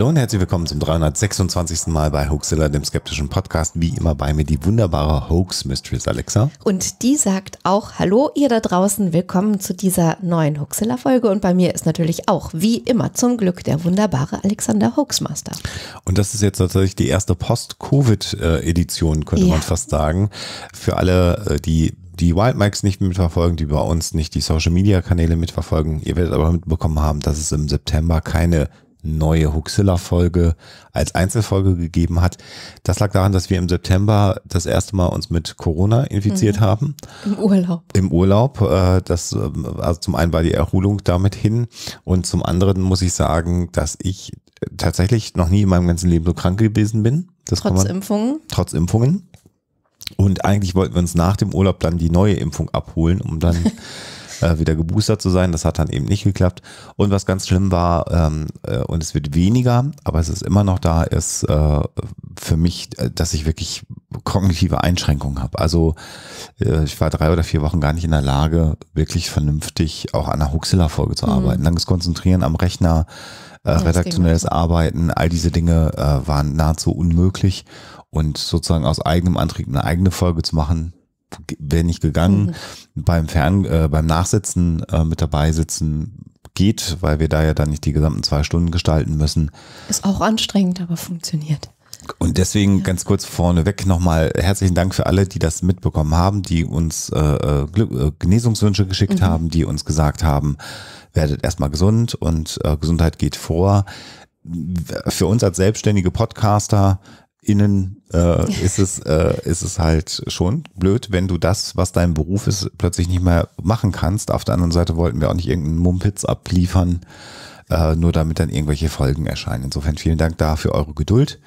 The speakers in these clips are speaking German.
Hallo und herzlich willkommen zum 326. Mal bei Hoaxilla, dem skeptischen Podcast. Wie immer bei mir die wunderbare Hoax Mistress Alexa. Und die sagt auch Hallo, ihr da draußen, willkommen zu dieser neuen Hoaxilla-Folge. Und bei mir ist natürlich auch, wie immer, zum Glück der wunderbare Alexander Hoaxmaster. Und das ist jetzt tatsächlich die erste Post-Covid-Edition, könnte ja. man fast sagen. Für alle, äh, die die Wild Mikes nicht mitverfolgen, die bei uns nicht die Social Media Kanäle mitverfolgen. Ihr werdet aber mitbekommen haben, dass es im September keine neue Huxilla-Folge als Einzelfolge gegeben hat. Das lag daran, dass wir im September das erste Mal uns mit Corona infiziert mhm. haben. Im Urlaub. Im Urlaub. Äh, das, äh, also zum einen war die Erholung damit hin und zum anderen muss ich sagen, dass ich tatsächlich noch nie in meinem ganzen Leben so krank gewesen bin. Das trotz man, Impfungen. Trotz Impfungen. Und eigentlich wollten wir uns nach dem Urlaub dann die neue Impfung abholen, um dann äh, wieder geboostert zu sein. Das hat dann eben nicht geklappt. Und was ganz schlimm war, ähm, äh, und es wird weniger, aber es ist immer noch da, ist äh, für mich, äh, dass ich wirklich kognitive Einschränkungen habe. Also äh, ich war drei oder vier Wochen gar nicht in der Lage, wirklich vernünftig auch an einer Huxilla-Folge zu mhm. arbeiten. Langes Konzentrieren am Rechner, äh, redaktionelles Arbeiten, all diese Dinge äh, waren nahezu unmöglich. Und sozusagen aus eigenem Antrieb eine eigene Folge zu machen, wäre nicht gegangen. Mhm. Beim Fern, äh, beim Nachsitzen äh, mit dabei sitzen geht, weil wir da ja dann nicht die gesamten zwei Stunden gestalten müssen. Ist auch anstrengend, aber funktioniert. Und deswegen ja. ganz kurz vorneweg nochmal herzlichen Dank für alle, die das mitbekommen haben, die uns äh, äh, äh Genesungswünsche geschickt mhm. haben, die uns gesagt haben, werdet erstmal gesund und äh, Gesundheit geht vor. Für uns als selbstständige Podcaster Innen äh, ist, es, äh, ist es halt schon blöd, wenn du das, was dein Beruf ist, plötzlich nicht mehr machen kannst. Auf der anderen Seite wollten wir auch nicht irgendeinen Mumpitz abliefern, äh, nur damit dann irgendwelche Folgen erscheinen. Insofern vielen Dank da für eure Geduld.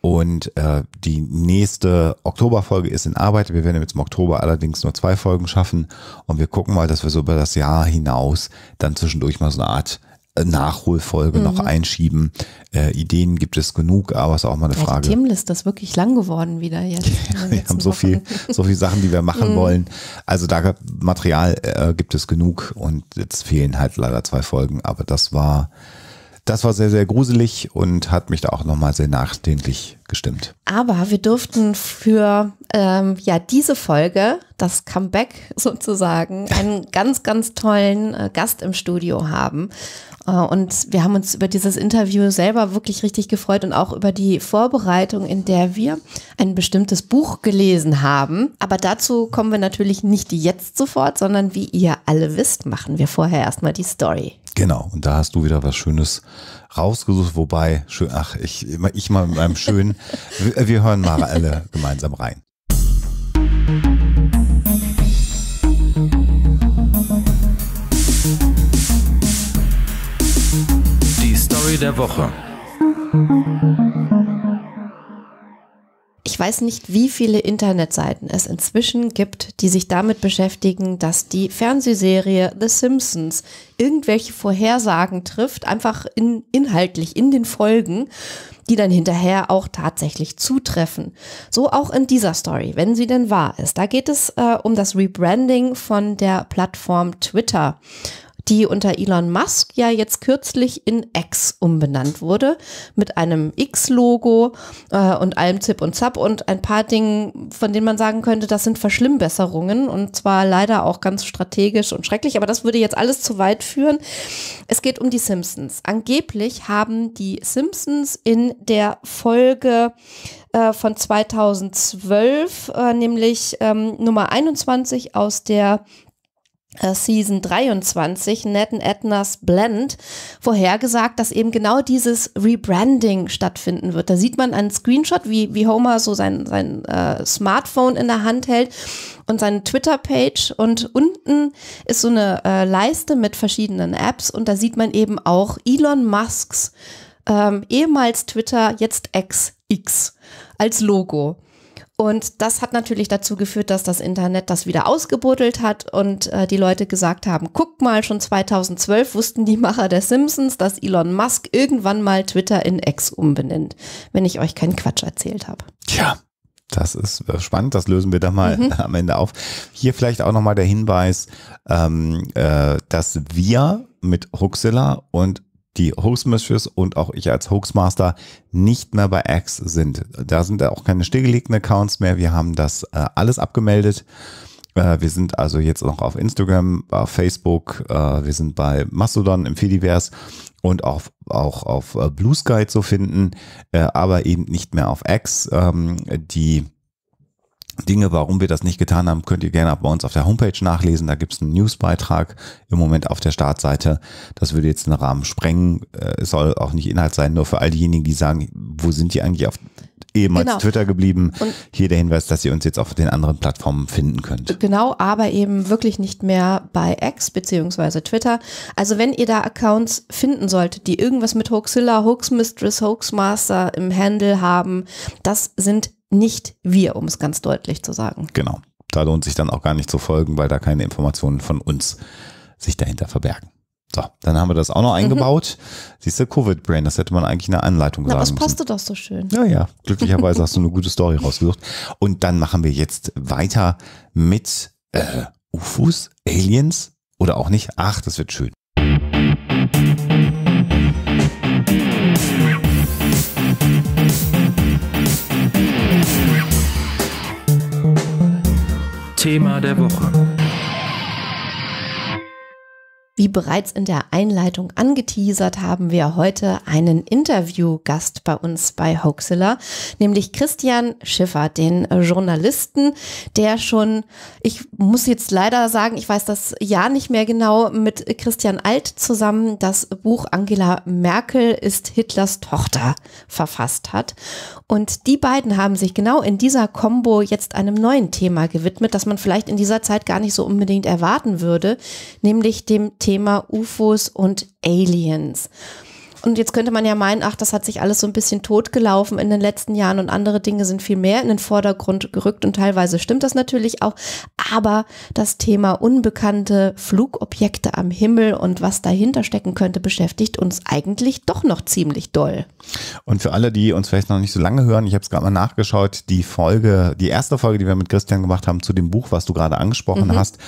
Und äh, die nächste Oktoberfolge ist in Arbeit. Wir werden jetzt im Oktober allerdings nur zwei Folgen schaffen. Und wir gucken mal, dass wir so über das Jahr hinaus dann zwischendurch mal so eine Art äh, Nachholfolge mhm. noch einschieben. Äh, Ideen gibt es genug, aber es ist auch mal eine ja, Frage. Die Themenliste ist wirklich lang geworden wieder jetzt. Also wir haben so viel, so viel Sachen, die wir machen mhm. wollen. Also da Material äh, gibt es genug und jetzt fehlen halt leider zwei Folgen, aber das war das war sehr, sehr gruselig und hat mich da auch nochmal sehr nachdenklich gestimmt. Aber wir durften für ähm, ja, diese Folge, das Comeback sozusagen, einen ganz, ganz tollen äh, Gast im Studio haben. Äh, und wir haben uns über dieses Interview selber wirklich richtig gefreut und auch über die Vorbereitung, in der wir ein bestimmtes Buch gelesen haben. Aber dazu kommen wir natürlich nicht jetzt sofort, sondern wie ihr alle wisst, machen wir vorher erstmal die Story. Genau, und da hast du wieder was Schönes rausgesucht, wobei, schön, ach, ich, ich mal mit meinem Schönen, wir hören mal alle gemeinsam rein. Die Story der Woche ich weiß nicht, wie viele Internetseiten es inzwischen gibt, die sich damit beschäftigen, dass die Fernsehserie The Simpsons irgendwelche Vorhersagen trifft, einfach in, inhaltlich in den Folgen, die dann hinterher auch tatsächlich zutreffen. So auch in dieser Story, wenn sie denn wahr ist. Da geht es äh, um das Rebranding von der Plattform Twitter die unter Elon Musk ja jetzt kürzlich in X umbenannt wurde, mit einem X-Logo äh, und allem Zip und Zap und ein paar Dingen, von denen man sagen könnte, das sind Verschlimmbesserungen und zwar leider auch ganz strategisch und schrecklich, aber das würde jetzt alles zu weit führen. Es geht um die Simpsons. Angeblich haben die Simpsons in der Folge äh, von 2012, äh, nämlich ähm, Nummer 21 aus der äh, Season 23, Ned and Edna's Blend, vorhergesagt, dass eben genau dieses Rebranding stattfinden wird. Da sieht man einen Screenshot, wie, wie Homer so sein, sein äh, Smartphone in der Hand hält und seine Twitter-Page und unten ist so eine äh, Leiste mit verschiedenen Apps und da sieht man eben auch Elon Musks ähm, ehemals Twitter, jetzt XX als Logo. Und das hat natürlich dazu geführt, dass das Internet das wieder ausgebuddelt hat und äh, die Leute gesagt haben, guck mal, schon 2012 wussten die Macher der Simpsons, dass Elon Musk irgendwann mal Twitter in X umbenennt, wenn ich euch keinen Quatsch erzählt habe. Tja, das ist äh, spannend, das lösen wir dann mal mhm. am Ende auf. Hier vielleicht auch nochmal der Hinweis, ähm, äh, dass wir mit Huxilla und die Hoaxmistress und auch ich als Hoaxmaster nicht mehr bei X sind. Da sind auch keine stillgelegten Accounts mehr. Wir haben das äh, alles abgemeldet. Äh, wir sind also jetzt noch auf Instagram, auf Facebook, äh, wir sind bei Mastodon im Fediverse und auf, auch auf äh, Blue Sky zu finden, äh, aber eben nicht mehr auf X. Ähm, die Dinge, warum wir das nicht getan haben, könnt ihr gerne bei uns auf der Homepage nachlesen. Da gibt es einen Newsbeitrag im Moment auf der Startseite. Das würde jetzt einen Rahmen sprengen. Äh, es soll auch nicht Inhalt sein, nur für all diejenigen, die sagen, wo sind die eigentlich auf ehemals genau. Twitter geblieben. Und Hier der Hinweis, dass ihr uns jetzt auf den anderen Plattformen finden könnt. Genau, aber eben wirklich nicht mehr bei X beziehungsweise Twitter. Also wenn ihr da Accounts finden solltet, die irgendwas mit Hoaxilla, Hoaxmistress, Hoaxmaster im Handle haben, das sind nicht wir, um es ganz deutlich zu sagen. Genau. Da lohnt sich dann auch gar nicht zu folgen, weil da keine Informationen von uns sich dahinter verbergen. So, dann haben wir das auch noch mhm. eingebaut. Mhm. Siehst du, Covid Brain, das hätte man eigentlich in der Anleitung Na, sagen müssen. Aber es passte doch so schön. Ja, ja. Glücklicherweise hast du eine gute Story rausgesucht. Und dann machen wir jetzt weiter mit äh, UFOs, Aliens oder auch nicht. Ach, das wird schön. Thema der Woche. Wie bereits in der Einleitung angeteasert, haben wir heute einen Interviewgast bei uns bei Hoaxilla, nämlich Christian Schiffer, den Journalisten, der schon, ich muss jetzt leider sagen, ich weiß das ja nicht mehr genau, mit Christian Alt zusammen das Buch Angela Merkel ist Hitlers Tochter verfasst hat. Und die beiden haben sich genau in dieser Kombo jetzt einem neuen Thema gewidmet, das man vielleicht in dieser Zeit gar nicht so unbedingt erwarten würde, nämlich dem Thema Thema UFOs und Aliens. Und jetzt könnte man ja meinen, ach, das hat sich alles so ein bisschen totgelaufen in den letzten Jahren und andere Dinge sind viel mehr in den Vordergrund gerückt und teilweise stimmt das natürlich auch. Aber das Thema unbekannte Flugobjekte am Himmel und was dahinter stecken könnte, beschäftigt uns eigentlich doch noch ziemlich doll. Und für alle, die uns vielleicht noch nicht so lange hören, ich habe es gerade mal nachgeschaut, die Folge, die erste Folge, die wir mit Christian gemacht haben zu dem Buch, was du gerade angesprochen mhm. hast,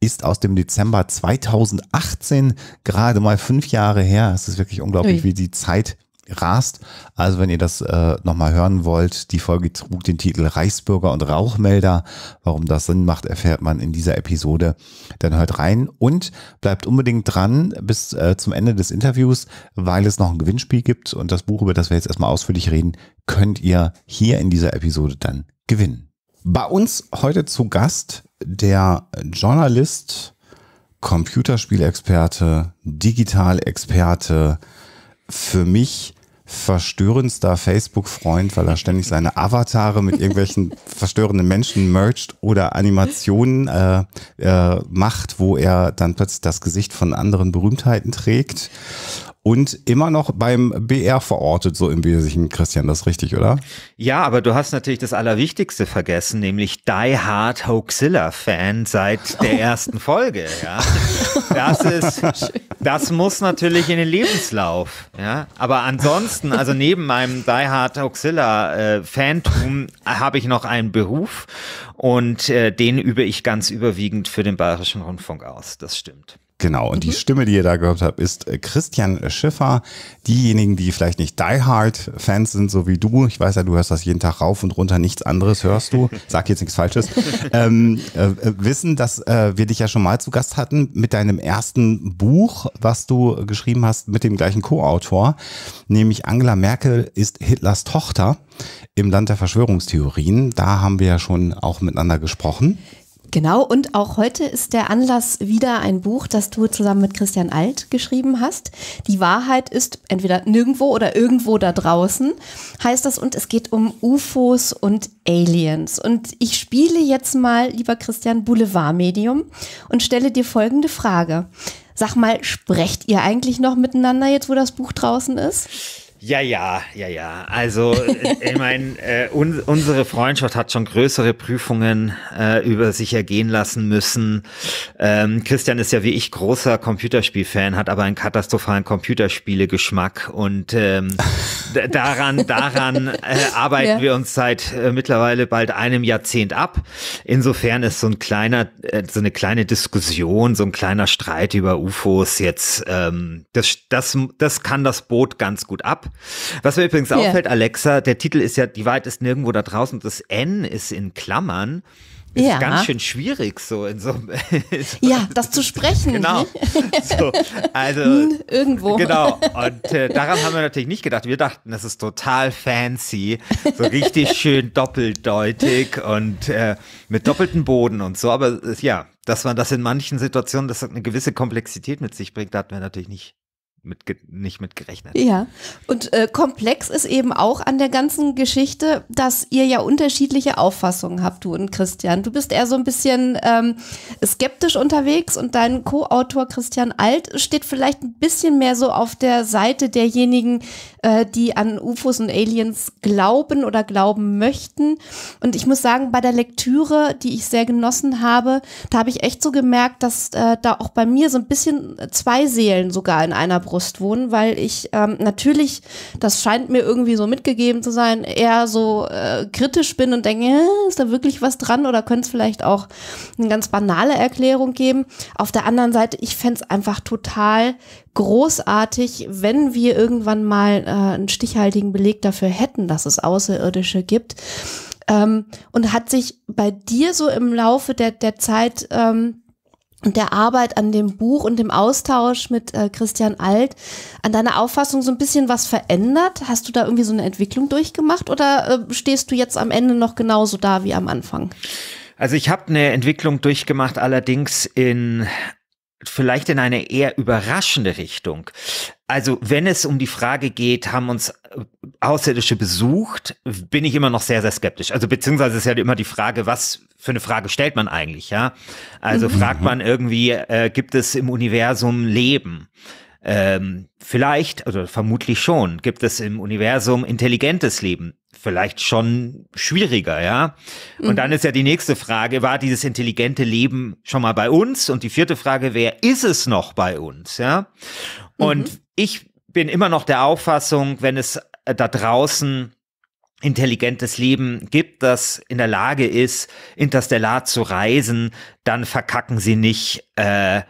ist aus dem Dezember 2018, gerade mal fünf Jahre her. Es ist wirklich unglaublich unglaublich, wie die Zeit rast. Also wenn ihr das äh, nochmal hören wollt, die Folge trug den Titel Reichsbürger und Rauchmelder. Warum das Sinn macht, erfährt man in dieser Episode. Dann hört rein und bleibt unbedingt dran bis äh, zum Ende des Interviews, weil es noch ein Gewinnspiel gibt und das Buch, über das wir jetzt erstmal ausführlich reden, könnt ihr hier in dieser Episode dann gewinnen. Bei uns heute zu Gast der Journalist, Computerspielexperte, Digitalexperte, experte für mich verstörendster Facebook-Freund, weil er ständig seine Avatare mit irgendwelchen verstörenden Menschen mergt oder Animationen äh, äh, macht, wo er dann plötzlich das Gesicht von anderen Berühmtheiten trägt und immer noch beim BR verortet, so im Wesentlichen, Christian, das ist richtig, oder? Ja, aber du hast natürlich das Allerwichtigste vergessen, nämlich Die Hard Hoaxilla-Fan seit der oh. ersten Folge. Ja. Das ist, das muss natürlich in den Lebenslauf. Ja. Aber ansonsten, also neben meinem Die Hard Hoaxilla-Fantum äh, habe ich noch einen Beruf und äh, den übe ich ganz überwiegend für den Bayerischen Rundfunk aus. Das stimmt. Genau, und mhm. die Stimme, die ihr da gehört habt, ist äh, Christian Schiffer. Diejenigen, die vielleicht nicht Die Hard-Fans sind, so wie du, ich weiß ja, du hörst das jeden Tag rauf und runter, nichts anderes hörst du, sag jetzt nichts Falsches, ähm, äh, äh, wissen, dass äh, wir dich ja schon mal zu Gast hatten mit deinem ersten Buch, was du geschrieben hast mit dem gleichen Co-Autor, nämlich Angela Merkel ist Hitlers Tochter im Land der Verschwörungstheorien. Da haben wir ja schon auch miteinander gesprochen. Genau, und auch heute ist der Anlass wieder ein Buch, das du zusammen mit Christian Alt geschrieben hast. Die Wahrheit ist entweder nirgendwo oder irgendwo da draußen, heißt das, und es geht um UFOs und Aliens. Und ich spiele jetzt mal, lieber Christian, Boulevardmedium und stelle dir folgende Frage. Sag mal, sprecht ihr eigentlich noch miteinander jetzt, wo das Buch draußen ist? Ja, ja, ja, ja. Also, äh, ich meine, äh, un unsere Freundschaft hat schon größere Prüfungen äh, über sich ergehen lassen müssen. Ähm, Christian ist ja wie ich großer Computerspielfan, hat aber einen katastrophalen Computerspielegeschmack und ähm, daran, daran äh, arbeiten ja. wir uns seit äh, mittlerweile bald einem Jahrzehnt ab. Insofern ist so ein kleiner, äh, so eine kleine Diskussion, so ein kleiner Streit über UFOs jetzt, ähm, das, das, das kann das Boot ganz gut ab. Was mir übrigens yeah. auffällt, Alexa, der Titel ist ja, die Wahrheit ist nirgendwo da draußen das N ist in Klammern. Ist ja. ganz schön schwierig, so in so einem. ja, das zu sprechen. Genau. So, also. Irgendwo. Genau. Und äh, daran haben wir natürlich nicht gedacht. Wir dachten, das ist total fancy, so richtig schön doppeldeutig und äh, mit doppeltem Boden und so. Aber äh, ja, dass man das in manchen Situationen, dass das eine gewisse Komplexität mit sich bringt, hatten wir natürlich nicht mit, nicht mit Ja, und äh, komplex ist eben auch an der ganzen Geschichte, dass ihr ja unterschiedliche Auffassungen habt, du und Christian. Du bist eher so ein bisschen ähm, skeptisch unterwegs und dein Co-Autor Christian Alt steht vielleicht ein bisschen mehr so auf der Seite derjenigen, äh, die an UFOs und Aliens glauben oder glauben möchten. Und ich muss sagen, bei der Lektüre, die ich sehr genossen habe, da habe ich echt so gemerkt, dass äh, da auch bei mir so ein bisschen zwei Seelen sogar in einer Brust Brust wohnen, weil ich ähm, natürlich, das scheint mir irgendwie so mitgegeben zu sein, eher so äh, kritisch bin und denke, äh, ist da wirklich was dran oder könnte es vielleicht auch eine ganz banale Erklärung geben. Auf der anderen Seite, ich fände es einfach total großartig, wenn wir irgendwann mal äh, einen stichhaltigen Beleg dafür hätten, dass es Außerirdische gibt. Ähm, und hat sich bei dir so im Laufe der, der Zeit ähm, der Arbeit an dem Buch und dem Austausch mit äh, Christian Alt an deiner Auffassung so ein bisschen was verändert? Hast du da irgendwie so eine Entwicklung durchgemacht oder äh, stehst du jetzt am Ende noch genauso da wie am Anfang? Also ich habe eine Entwicklung durchgemacht, allerdings in vielleicht in eine eher überraschende Richtung. Also wenn es um die Frage geht, haben uns äh, Außerirdische besucht, bin ich immer noch sehr, sehr skeptisch. Also beziehungsweise ist ja immer die Frage, was für eine Frage stellt man eigentlich, ja? Also mhm. fragt man irgendwie, äh, gibt es im Universum Leben? Ähm, vielleicht, oder also vermutlich schon, gibt es im Universum intelligentes Leben? vielleicht schon schwieriger, ja. Und mhm. dann ist ja die nächste Frage, war dieses intelligente Leben schon mal bei uns? Und die vierte Frage wer ist es noch bei uns, ja? Und mhm. ich bin immer noch der Auffassung, wenn es äh, da draußen intelligentes Leben gibt, das in der Lage ist, interstellar zu reisen, dann verkacken sie nicht äh,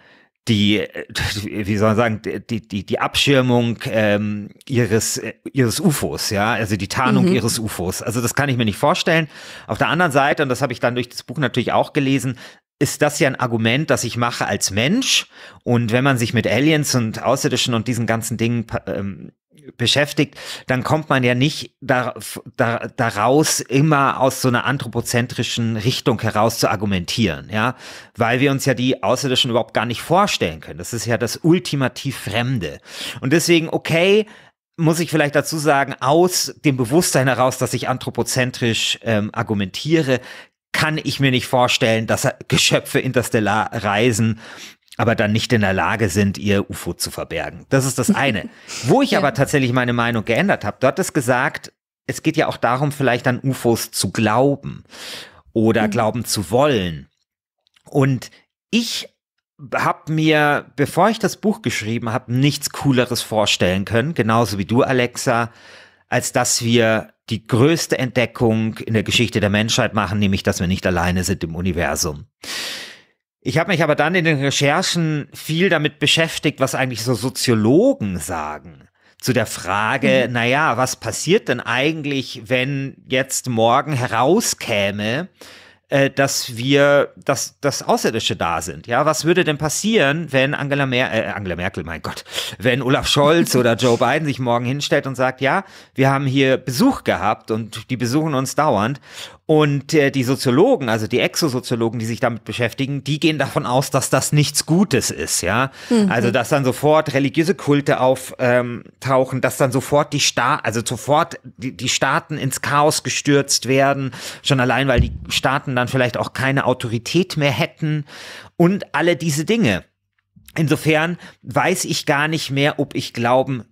die, äh, wie soll man sagen, die, die, die Abschirmung ähm, ihres, äh, ihres UFOs, ja, also die Tarnung mhm. ihres UFOs. Also das kann ich mir nicht vorstellen. Auf der anderen Seite, und das habe ich dann durch das Buch natürlich auch gelesen, ist das ja ein Argument, das ich mache als Mensch. Und wenn man sich mit Aliens und Außerirdischen und diesen ganzen Dingen ähm, beschäftigt, dann kommt man ja nicht da, da, daraus, immer aus so einer anthropozentrischen Richtung heraus zu argumentieren, ja, weil wir uns ja die Außerirdischen überhaupt gar nicht vorstellen können. Das ist ja das ultimativ Fremde. Und deswegen, okay, muss ich vielleicht dazu sagen, aus dem Bewusstsein heraus, dass ich anthropozentrisch ähm, argumentiere, kann ich mir nicht vorstellen, dass Geschöpfe interstellar reisen aber dann nicht in der Lage sind, ihr UFO zu verbergen. Das ist das eine. Wo ich ja. aber tatsächlich meine Meinung geändert habe, dort ist gesagt, es geht ja auch darum, vielleicht an UFOs zu glauben oder mhm. glauben zu wollen. Und ich habe mir, bevor ich das Buch geschrieben habe, nichts Cooleres vorstellen können, genauso wie du, Alexa, als dass wir die größte Entdeckung in der Geschichte der Menschheit machen, nämlich dass wir nicht alleine sind im Universum. Ich habe mich aber dann in den Recherchen viel damit beschäftigt, was eigentlich so Soziologen sagen zu der Frage, mhm. naja, was passiert denn eigentlich, wenn jetzt morgen herauskäme, äh, dass wir, dass, dass Außerirdische da sind? Ja, was würde denn passieren, wenn Angela, Mer äh, Angela Merkel, mein Gott, wenn Olaf Scholz oder Joe Biden sich morgen hinstellt und sagt, ja, wir haben hier Besuch gehabt und die besuchen uns dauernd und äh, die Soziologen, also die Exosoziologen, die sich damit beschäftigen, die gehen davon aus, dass das nichts Gutes ist, ja. Mhm. Also dass dann sofort religiöse Kulte auftauchen, ähm, dass dann sofort die Sta also sofort die, die Staaten ins Chaos gestürzt werden, schon allein, weil die Staaten dann vielleicht auch keine Autorität mehr hätten und alle diese Dinge. Insofern weiß ich gar nicht mehr, ob ich glauben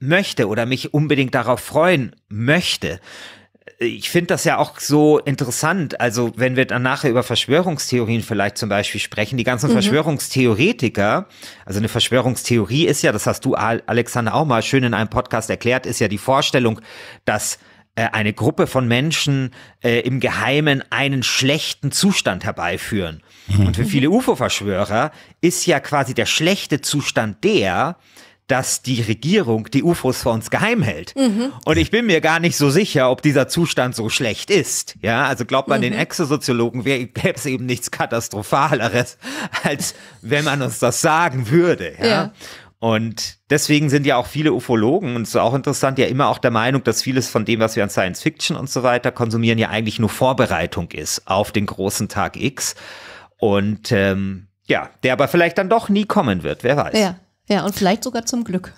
möchte oder mich unbedingt darauf freuen möchte ich finde das ja auch so interessant. Also, wenn wir dann nachher über Verschwörungstheorien vielleicht zum Beispiel sprechen, die ganzen mhm. Verschwörungstheoretiker, also eine Verschwörungstheorie ist ja, das hast du, Alexander, auch mal schön in einem Podcast erklärt, ist ja die Vorstellung, dass äh, eine Gruppe von Menschen äh, im Geheimen einen schlechten Zustand herbeiführen. Mhm. Und für viele UFO-Verschwörer ist ja quasi der schlechte Zustand der, dass die Regierung die UFOs vor uns geheim hält. Mhm. Und ich bin mir gar nicht so sicher, ob dieser Zustand so schlecht ist. Ja, also glaubt man mhm. den Exosoziologen, gäbe es eben nichts Katastrophaleres, als wenn man uns das sagen würde. ja. ja. Und deswegen sind ja auch viele Ufologen, und es ist auch interessant, ja immer auch der Meinung, dass vieles von dem, was wir an Science Fiction und so weiter konsumieren, ja eigentlich nur Vorbereitung ist auf den großen Tag X. Und ähm, ja, der aber vielleicht dann doch nie kommen wird, wer weiß. Ja. Ja, und vielleicht sogar zum Glück.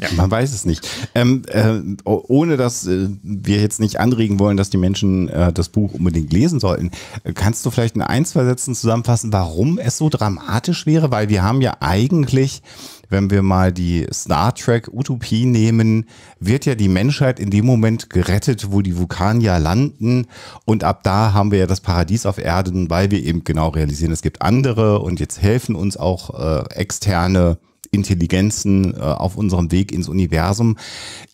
Ja. Man weiß es nicht. Ähm, äh, ohne dass äh, wir jetzt nicht anregen wollen, dass die Menschen äh, das Buch unbedingt lesen sollten, äh, kannst du vielleicht in ein, zwei Sätzen zusammenfassen, warum es so dramatisch wäre? Weil wir haben ja eigentlich, wenn wir mal die Star Trek-Utopie nehmen, wird ja die Menschheit in dem Moment gerettet, wo die Vulkanier landen. Und ab da haben wir ja das Paradies auf Erden, weil wir eben genau realisieren, es gibt andere und jetzt helfen uns auch äh, externe Intelligenzen äh, auf unserem Weg ins Universum.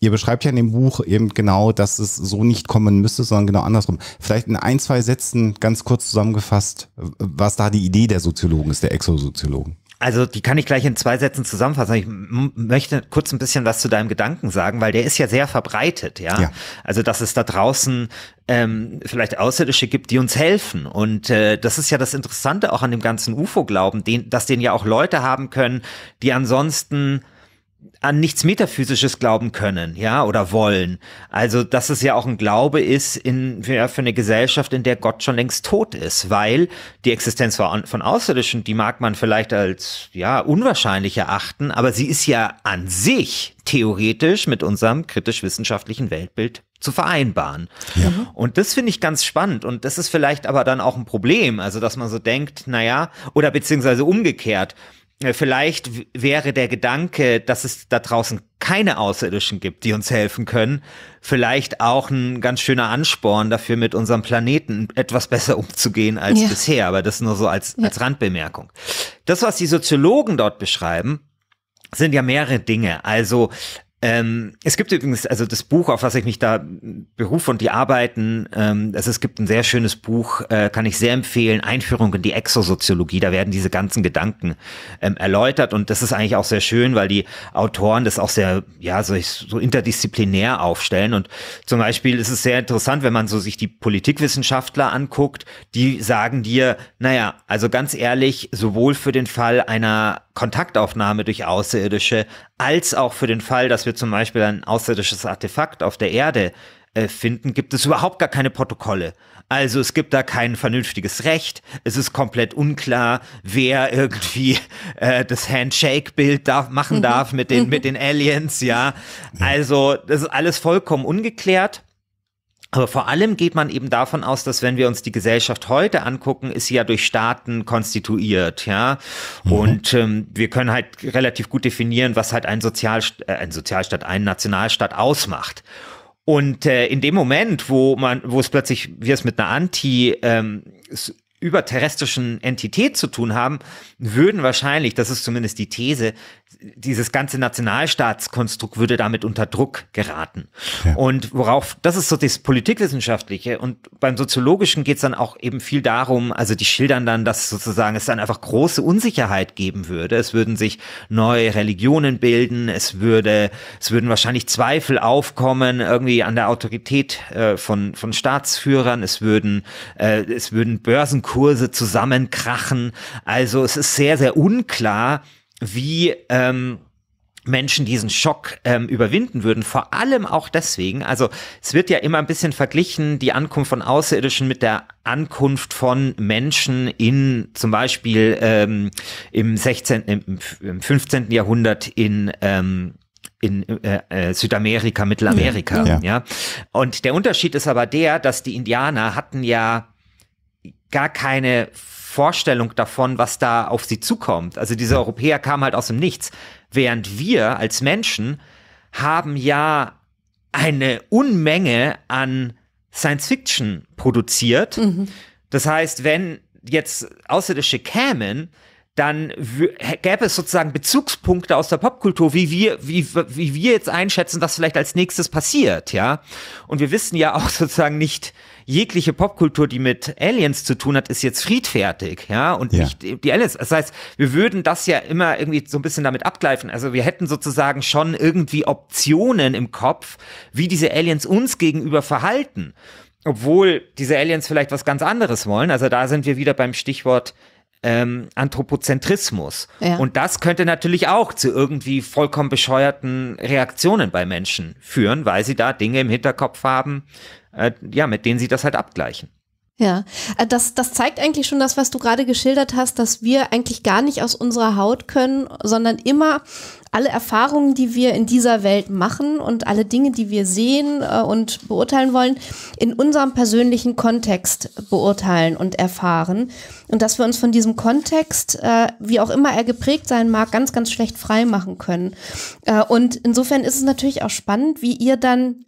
Ihr beschreibt ja in dem Buch eben genau, dass es so nicht kommen müsste, sondern genau andersrum. Vielleicht in ein, zwei Sätzen ganz kurz zusammengefasst, was da die Idee der Soziologen ist, der Exosoziologen also die kann ich gleich in zwei Sätzen zusammenfassen. Ich möchte kurz ein bisschen was zu deinem Gedanken sagen, weil der ist ja sehr verbreitet, ja. ja. Also dass es da draußen ähm, vielleicht Außerirdische gibt, die uns helfen. Und äh, das ist ja das Interessante auch an dem ganzen UFO-Glauben, den, dass den ja auch Leute haben können, die ansonsten an nichts Metaphysisches glauben können, ja, oder wollen. Also, dass es ja auch ein Glaube ist in, ja, für eine Gesellschaft, in der Gott schon längst tot ist, weil die Existenz von, von Außerirdischen, die mag man vielleicht als, ja, unwahrscheinlich erachten, aber sie ist ja an sich theoretisch mit unserem kritisch-wissenschaftlichen Weltbild zu vereinbaren. Ja. Mhm. Und das finde ich ganz spannend und das ist vielleicht aber dann auch ein Problem, also, dass man so denkt, naja, oder beziehungsweise umgekehrt, äh, vielleicht wäre der Gedanke, dass es da draußen keine Außerirdischen gibt, die uns helfen können, vielleicht auch ein ganz schöner Ansporn dafür, mit unserem Planeten etwas besser umzugehen als ja. bisher. Aber das nur so als, ja. als Randbemerkung. Das, was die Soziologen dort beschreiben, sind ja mehrere Dinge. Also ähm, es gibt übrigens, also das Buch, auf was ich mich da berufe und die Arbeiten, ähm, also es gibt ein sehr schönes Buch, äh, kann ich sehr empfehlen, Einführung in die Exosoziologie, da werden diese ganzen Gedanken ähm, erläutert und das ist eigentlich auch sehr schön, weil die Autoren das auch sehr, ja, so, so interdisziplinär aufstellen und zum Beispiel ist es sehr interessant, wenn man so sich die Politikwissenschaftler anguckt, die sagen dir, naja, also ganz ehrlich, sowohl für den Fall einer Kontaktaufnahme durch Außerirdische, als auch für den Fall, dass wir zum Beispiel ein außerirdisches Artefakt auf der Erde äh, finden, gibt es überhaupt gar keine Protokolle. Also es gibt da kein vernünftiges Recht. Es ist komplett unklar, wer irgendwie äh, das Handshake-Bild darf, machen mhm. darf mit den, mit mhm. den Aliens, ja. Also das ist alles vollkommen ungeklärt. Aber vor allem geht man eben davon aus, dass wenn wir uns die Gesellschaft heute angucken, ist sie ja durch Staaten konstituiert, ja. Mhm. Und ähm, wir können halt relativ gut definieren, was halt ein, Sozialst äh, ein Sozialstaat, ein Nationalstaat ausmacht. Und äh, in dem Moment, wo man, wo es plötzlich, wir es mit einer Anti ähm, überterrestrischen Entität zu tun haben, würden wahrscheinlich, das ist zumindest die These, dieses ganze Nationalstaatskonstrukt würde damit unter Druck geraten. Ja. Und worauf, das ist so das Politikwissenschaftliche und beim Soziologischen geht es dann auch eben viel darum, also die schildern dann, dass sozusagen es dann einfach große Unsicherheit geben würde. Es würden sich neue Religionen bilden, es würde, es würden wahrscheinlich Zweifel aufkommen, irgendwie an der Autorität äh, von, von Staatsführern, es würden, äh, es würden Börsenkurse zusammenkrachen. Also es ist sehr, sehr unklar, wie ähm, Menschen diesen Schock ähm, überwinden würden. Vor allem auch deswegen, also es wird ja immer ein bisschen verglichen, die Ankunft von Außerirdischen mit der Ankunft von Menschen in zum Beispiel ähm, im 16., im, im 15. Jahrhundert in ähm, in äh, äh Südamerika, Mittelamerika, ja, ja. ja. Und der Unterschied ist aber der, dass die Indianer hatten ja gar keine Vorstellung davon, was da auf sie zukommt. Also diese Europäer kamen halt aus dem Nichts. Während wir als Menschen haben ja eine Unmenge an Science Fiction produziert. Mhm. Das heißt, wenn jetzt Außerirdische kämen, dann gäbe es sozusagen Bezugspunkte aus der Popkultur, wie wir, wie, wie wir jetzt einschätzen, was vielleicht als nächstes passiert, ja. Und wir wissen ja auch sozusagen nicht, jegliche Popkultur, die mit Aliens zu tun hat, ist jetzt friedfertig, ja, und ja. nicht die Aliens. Das heißt, wir würden das ja immer irgendwie so ein bisschen damit abgleifen. Also wir hätten sozusagen schon irgendwie Optionen im Kopf, wie diese Aliens uns gegenüber verhalten. Obwohl diese Aliens vielleicht was ganz anderes wollen. Also da sind wir wieder beim Stichwort ähm, Anthropozentrismus. Ja. Und das könnte natürlich auch zu irgendwie vollkommen bescheuerten Reaktionen bei Menschen führen, weil sie da Dinge im Hinterkopf haben, äh, ja, mit denen sie das halt abgleichen. Ja, äh, das, das zeigt eigentlich schon das, was du gerade geschildert hast, dass wir eigentlich gar nicht aus unserer Haut können, sondern immer alle Erfahrungen, die wir in dieser Welt machen und alle Dinge, die wir sehen äh, und beurteilen wollen, in unserem persönlichen Kontext beurteilen und erfahren. Und dass wir uns von diesem Kontext, äh, wie auch immer er geprägt sein mag, ganz, ganz schlecht frei machen können. Und insofern ist es natürlich auch spannend, wie ihr dann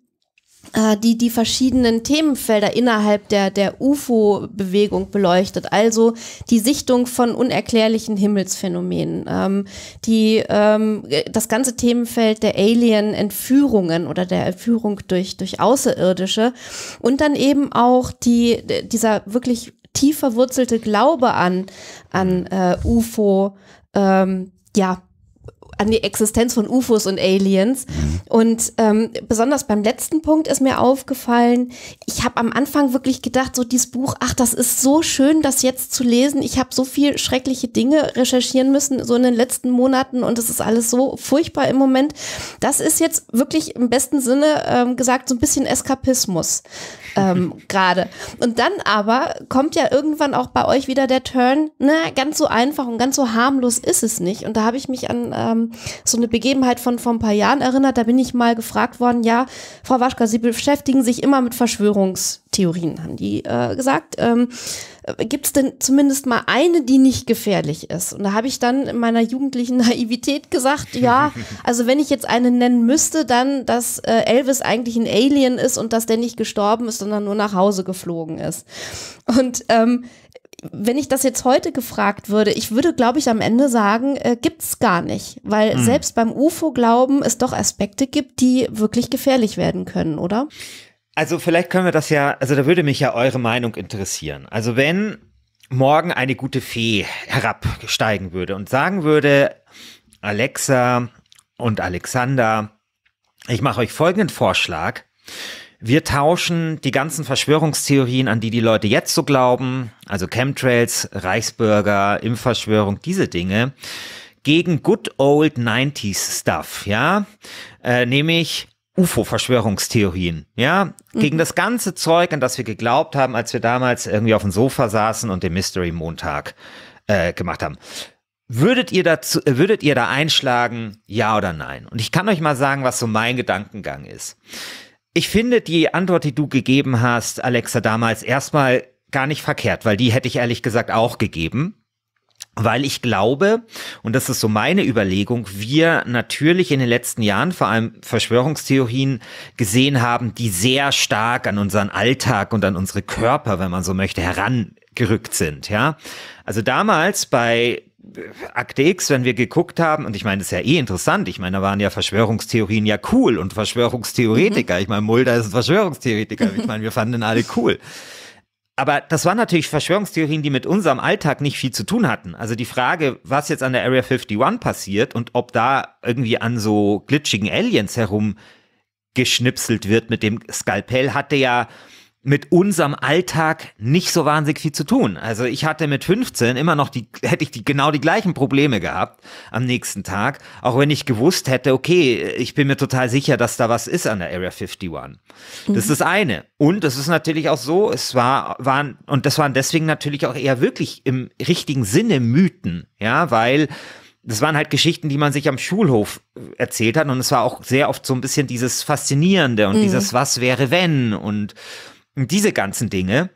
äh, die die verschiedenen Themenfelder innerhalb der, der UFO-Bewegung beleuchtet, also die Sichtung von unerklärlichen Himmelsphänomenen, ähm, die, ähm, das ganze Themenfeld der Alien-Entführungen oder der Entführung durch, durch Außerirdische und dann eben auch die, dieser wirklich tief verwurzelte Glaube an, an äh, UFO, ähm, ja, an die Existenz von UFOs und Aliens. Und ähm, besonders beim letzten Punkt ist mir aufgefallen, ich habe am Anfang wirklich gedacht, so dieses Buch, ach, das ist so schön, das jetzt zu lesen. Ich habe so viel schreckliche Dinge recherchieren müssen, so in den letzten Monaten und es ist alles so furchtbar im Moment. Das ist jetzt wirklich im besten Sinne ähm, gesagt so ein bisschen Eskapismus ähm, gerade. Und dann aber kommt ja irgendwann auch bei euch wieder der Turn, na, ne, ganz so einfach und ganz so harmlos ist es nicht. Und da habe ich mich an ähm, so eine Begebenheit von vor ein paar Jahren erinnert. Da bin ich mal gefragt worden, ja, Frau Waschka, Sie beschäftigen sich immer mit Verschwörungstheorien, haben die äh, gesagt. Ähm, Gibt es denn zumindest mal eine, die nicht gefährlich ist? Und da habe ich dann in meiner jugendlichen Naivität gesagt, ja, also wenn ich jetzt eine nennen müsste, dann, dass äh, Elvis eigentlich ein Alien ist und dass der nicht gestorben ist, sondern nur nach Hause geflogen ist. Und ähm, wenn ich das jetzt heute gefragt würde, ich würde, glaube ich, am Ende sagen, äh, es gar nicht. Weil hm. selbst beim UFO-Glauben es doch Aspekte gibt, die wirklich gefährlich werden können, oder? Also vielleicht können wir das ja, also da würde mich ja eure Meinung interessieren. Also wenn morgen eine gute Fee herabsteigen würde und sagen würde, Alexa und Alexander, ich mache euch folgenden Vorschlag wir tauschen die ganzen Verschwörungstheorien, an die die Leute jetzt so glauben, also Chemtrails, Reichsbürger, Impfverschwörung, diese Dinge, gegen good old 90s Stuff, ja, äh, nämlich UFO-Verschwörungstheorien, ja, mhm. gegen das ganze Zeug, an das wir geglaubt haben, als wir damals irgendwie auf dem Sofa saßen und den Mystery Montag äh, gemacht haben. Würdet ihr, dazu, äh, würdet ihr da einschlagen, ja oder nein? Und ich kann euch mal sagen, was so mein Gedankengang ist. Ich finde die Antwort, die du gegeben hast, Alexa, damals erstmal gar nicht verkehrt, weil die hätte ich ehrlich gesagt auch gegeben. Weil ich glaube, und das ist so meine Überlegung, wir natürlich in den letzten Jahren vor allem Verschwörungstheorien gesehen haben, die sehr stark an unseren Alltag und an unsere Körper, wenn man so möchte, herangerückt sind, ja. Also damals bei Akt X, wenn wir geguckt haben, und ich meine, das ist ja eh interessant, ich meine, da waren ja Verschwörungstheorien ja cool und Verschwörungstheoretiker. Mhm. Ich meine, Mulder ist ein Verschwörungstheoretiker. Ich meine, wir fanden alle cool. Aber das waren natürlich Verschwörungstheorien, die mit unserem Alltag nicht viel zu tun hatten. Also die Frage, was jetzt an der Area 51 passiert und ob da irgendwie an so glitschigen Aliens herumgeschnipselt wird mit dem Skalpell, hatte ja mit unserem Alltag nicht so wahnsinnig viel zu tun. Also ich hatte mit 15 immer noch die, hätte ich die, genau die gleichen Probleme gehabt am nächsten Tag, auch wenn ich gewusst hätte, okay, ich bin mir total sicher, dass da was ist an der Area 51. Das mhm. ist das eine. Und es ist natürlich auch so, es war, waren, und das waren deswegen natürlich auch eher wirklich im richtigen Sinne Mythen, ja, weil das waren halt Geschichten, die man sich am Schulhof erzählt hat und es war auch sehr oft so ein bisschen dieses Faszinierende und mhm. dieses Was wäre wenn und und diese ganzen Dinge.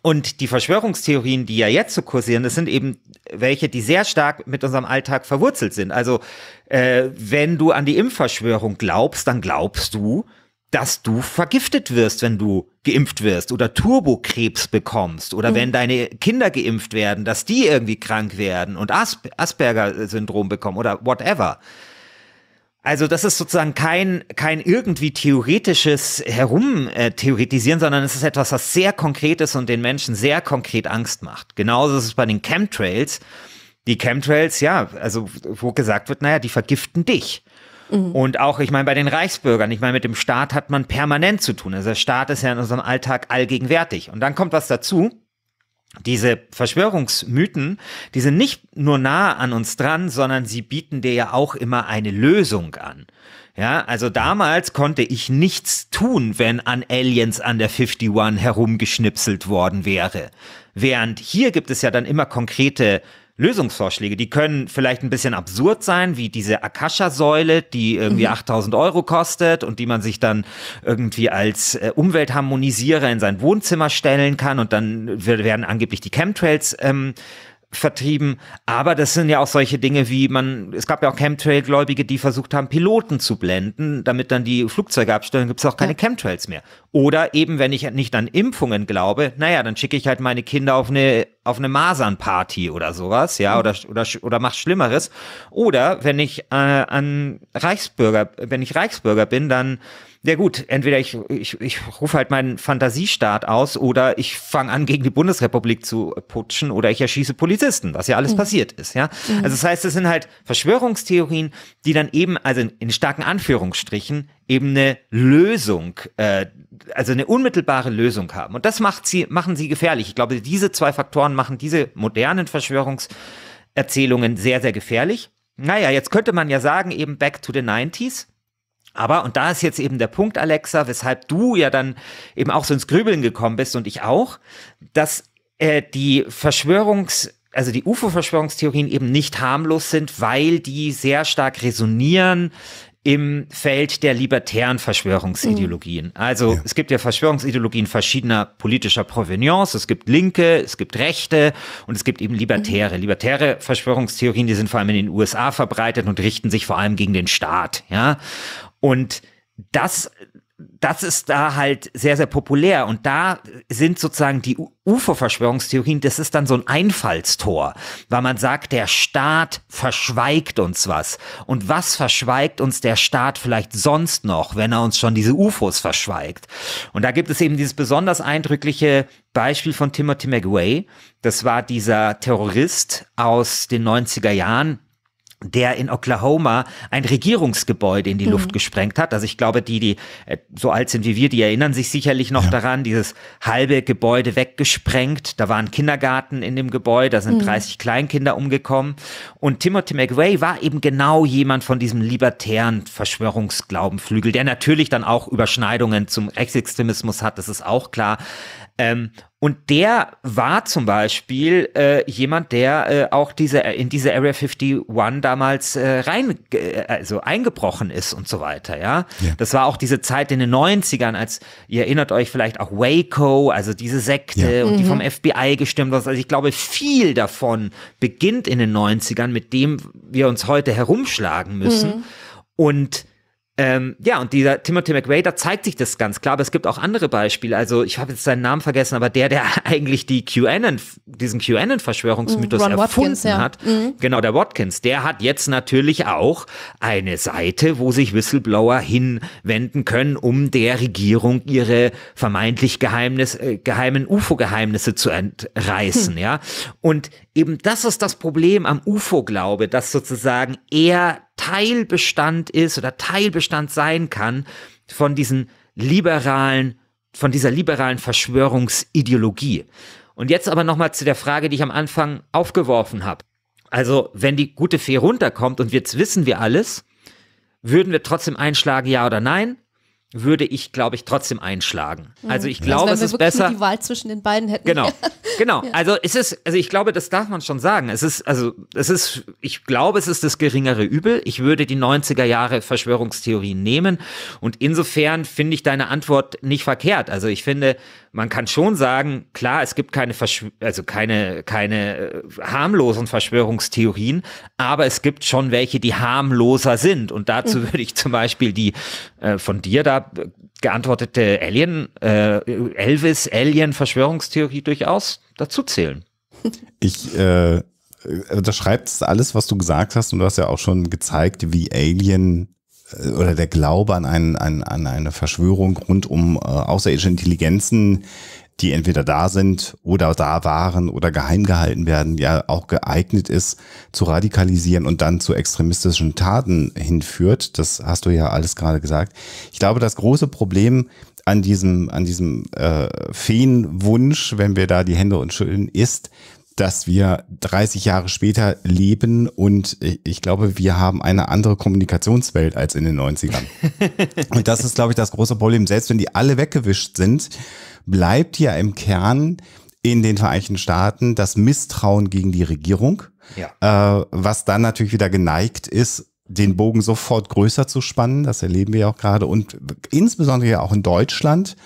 Und die Verschwörungstheorien, die ja jetzt so kursieren, das sind eben welche, die sehr stark mit unserem Alltag verwurzelt sind. Also äh, wenn du an die Impfverschwörung glaubst, dann glaubst du, dass du vergiftet wirst, wenn du geimpft wirst oder Turbokrebs bekommst oder mhm. wenn deine Kinder geimpft werden, dass die irgendwie krank werden und Asperger-Syndrom bekommen oder whatever. Also das ist sozusagen kein, kein irgendwie theoretisches Herumtheoretisieren, äh, sondern es ist etwas, was sehr konkret ist und den Menschen sehr konkret Angst macht. Genauso ist es bei den Chemtrails. Die Chemtrails, ja, also wo gesagt wird, naja, die vergiften dich. Mhm. Und auch, ich meine, bei den Reichsbürgern, ich meine, mit dem Staat hat man permanent zu tun. Also der Staat ist ja in unserem Alltag allgegenwärtig. Und dann kommt was dazu, diese Verschwörungsmythen, die sind nicht nur nah an uns dran, sondern sie bieten dir ja auch immer eine Lösung an. Ja, also damals konnte ich nichts tun, wenn an Aliens an der 51 herumgeschnipselt worden wäre. Während hier gibt es ja dann immer konkrete Lösungsvorschläge. Die können vielleicht ein bisschen absurd sein, wie diese Akasha-Säule, die irgendwie mhm. 8000 Euro kostet und die man sich dann irgendwie als äh, Umweltharmonisierer in sein Wohnzimmer stellen kann und dann werden angeblich die Chemtrails ähm, vertrieben. Aber das sind ja auch solche Dinge wie man, es gab ja auch Chemtrail-Gläubige, die versucht haben, Piloten zu blenden, damit dann die Flugzeuge abstellen, gibt es auch keine ja. Chemtrails mehr. Oder eben, wenn ich nicht an Impfungen glaube, naja, dann schicke ich halt meine Kinder auf eine, auf eine Masernparty oder sowas, ja, mhm. oder, oder, oder mach Schlimmeres. Oder wenn ich äh, an Reichsbürger, wenn ich Reichsbürger bin, dann ja gut, entweder ich, ich, ich rufe halt meinen Fantasiestaat aus oder ich fange an, gegen die Bundesrepublik zu putschen oder ich erschieße Polizisten, was ja alles mhm. passiert ist, ja. Mhm. Also das heißt, es sind halt Verschwörungstheorien, die dann eben, also in, in starken Anführungsstrichen, eben eine Lösung, äh, also eine unmittelbare Lösung haben. Und das macht sie, machen sie gefährlich. Ich glaube, diese zwei Faktoren machen diese modernen Verschwörungserzählungen sehr, sehr gefährlich. Naja, jetzt könnte man ja sagen, eben back to the 90s. Aber, und da ist jetzt eben der Punkt, Alexa, weshalb du ja dann eben auch so ins Grübeln gekommen bist und ich auch, dass äh, die Verschwörungs- also die UFO-Verschwörungstheorien eben nicht harmlos sind, weil die sehr stark resonieren im Feld der libertären Verschwörungsideologien. Mhm. Also ja. es gibt ja Verschwörungsideologien verschiedener politischer Provenience. Es gibt Linke, es gibt Rechte und es gibt eben Libertäre. Mhm. Libertäre Verschwörungstheorien, die sind vor allem in den USA verbreitet und richten sich vor allem gegen den Staat. Ja, und das, das ist da halt sehr, sehr populär. Und da sind sozusagen die UFO-Verschwörungstheorien, das ist dann so ein Einfallstor, weil man sagt, der Staat verschweigt uns was. Und was verschweigt uns der Staat vielleicht sonst noch, wenn er uns schon diese UFOs verschweigt? Und da gibt es eben dieses besonders eindrückliche Beispiel von Timothy McWay. Das war dieser Terrorist aus den 90er Jahren, der in Oklahoma ein Regierungsgebäude in die mhm. Luft gesprengt hat. Also ich glaube, die, die äh, so alt sind wie wir, die erinnern sich sicherlich noch ja. daran, dieses halbe Gebäude weggesprengt. Da war ein Kindergarten in dem Gebäude, da sind mhm. 30 Kleinkinder umgekommen. Und Timothy McVeigh war eben genau jemand von diesem libertären Verschwörungsglaubenflügel, der natürlich dann auch Überschneidungen zum Rechtsextremismus hat, das ist auch klar. Ähm, und der war zum Beispiel äh, jemand, der äh, auch diese, äh, in diese Area 51 damals äh, rein, äh, also eingebrochen ist und so weiter, ja? ja? Das war auch diese Zeit in den 90ern, als ihr erinnert euch vielleicht auch Waco, also diese Sekte ja. und mhm. die vom mhm. FBI gestimmt wird. Also ich glaube, viel davon beginnt in den 90ern, mit dem wir uns heute herumschlagen müssen. Mhm. Und ähm, ja, und dieser Timothy McVeigh, da zeigt sich das ganz klar, aber es gibt auch andere Beispiele. Also ich habe jetzt seinen Namen vergessen, aber der, der eigentlich die QAnon, diesen QAnon-Verschwörungsmythos erfunden Watkins, ja. hat, mhm. genau, der Watkins, der hat jetzt natürlich auch eine Seite, wo sich Whistleblower hinwenden können, um der Regierung ihre vermeintlich Geheimnis, äh, geheimen UFO-Geheimnisse zu entreißen, hm. ja. Und eben das ist das Problem am UFO-Glaube, dass sozusagen er Teilbestand ist oder Teilbestand sein kann von diesen liberalen, von dieser liberalen Verschwörungsideologie. Und jetzt aber nochmal zu der Frage, die ich am Anfang aufgeworfen habe. Also, wenn die gute Fee runterkommt und jetzt wissen wir alles, würden wir trotzdem einschlagen, ja oder nein? würde ich, glaube ich, trotzdem einschlagen. Mhm. Also ich also glaube, also es ist besser. Die Wahl zwischen den beiden hätten. Genau, genau. ja. Also es ist, also ich glaube, das darf man schon sagen. Es ist, also es ist, ich glaube, es ist das geringere Übel. Ich würde die 90er Jahre Verschwörungstheorien nehmen und insofern finde ich deine Antwort nicht verkehrt. Also ich finde, man kann schon sagen, klar, es gibt keine, Verschw also keine, keine äh, harmlosen Verschwörungstheorien, aber es gibt schon welche, die harmloser sind. Und dazu mhm. würde ich zum Beispiel die äh, von dir da äh, geantwortete Alien, äh, Elvis Alien Verschwörungstheorie durchaus dazu zählen. Ich äh, äh unterschreibt alles, was du gesagt hast und du hast ja auch schon gezeigt, wie Alien oder der Glaube an, ein, an, an eine Verschwörung rund um äh, außerirdische Intelligenzen, die entweder da sind oder da waren oder geheim gehalten werden, ja auch geeignet ist zu radikalisieren und dann zu extremistischen Taten hinführt. Das hast du ja alles gerade gesagt. Ich glaube, das große Problem an diesem, an diesem äh, Feenwunsch, wenn wir da die Hände uns schütteln, ist, dass wir 30 Jahre später leben und äh, ich glaube, wir haben eine andere Kommunikationswelt als in den 90ern. und das ist, glaube ich, das große Problem. Selbst wenn die alle weggewischt sind, bleibt ja im Kern in den Vereinigten Staaten das Misstrauen gegen die Regierung, ja. äh, was dann natürlich wieder geneigt ist, den Bogen sofort größer zu spannen. Das erleben wir ja auch gerade und insbesondere ja auch in Deutschland,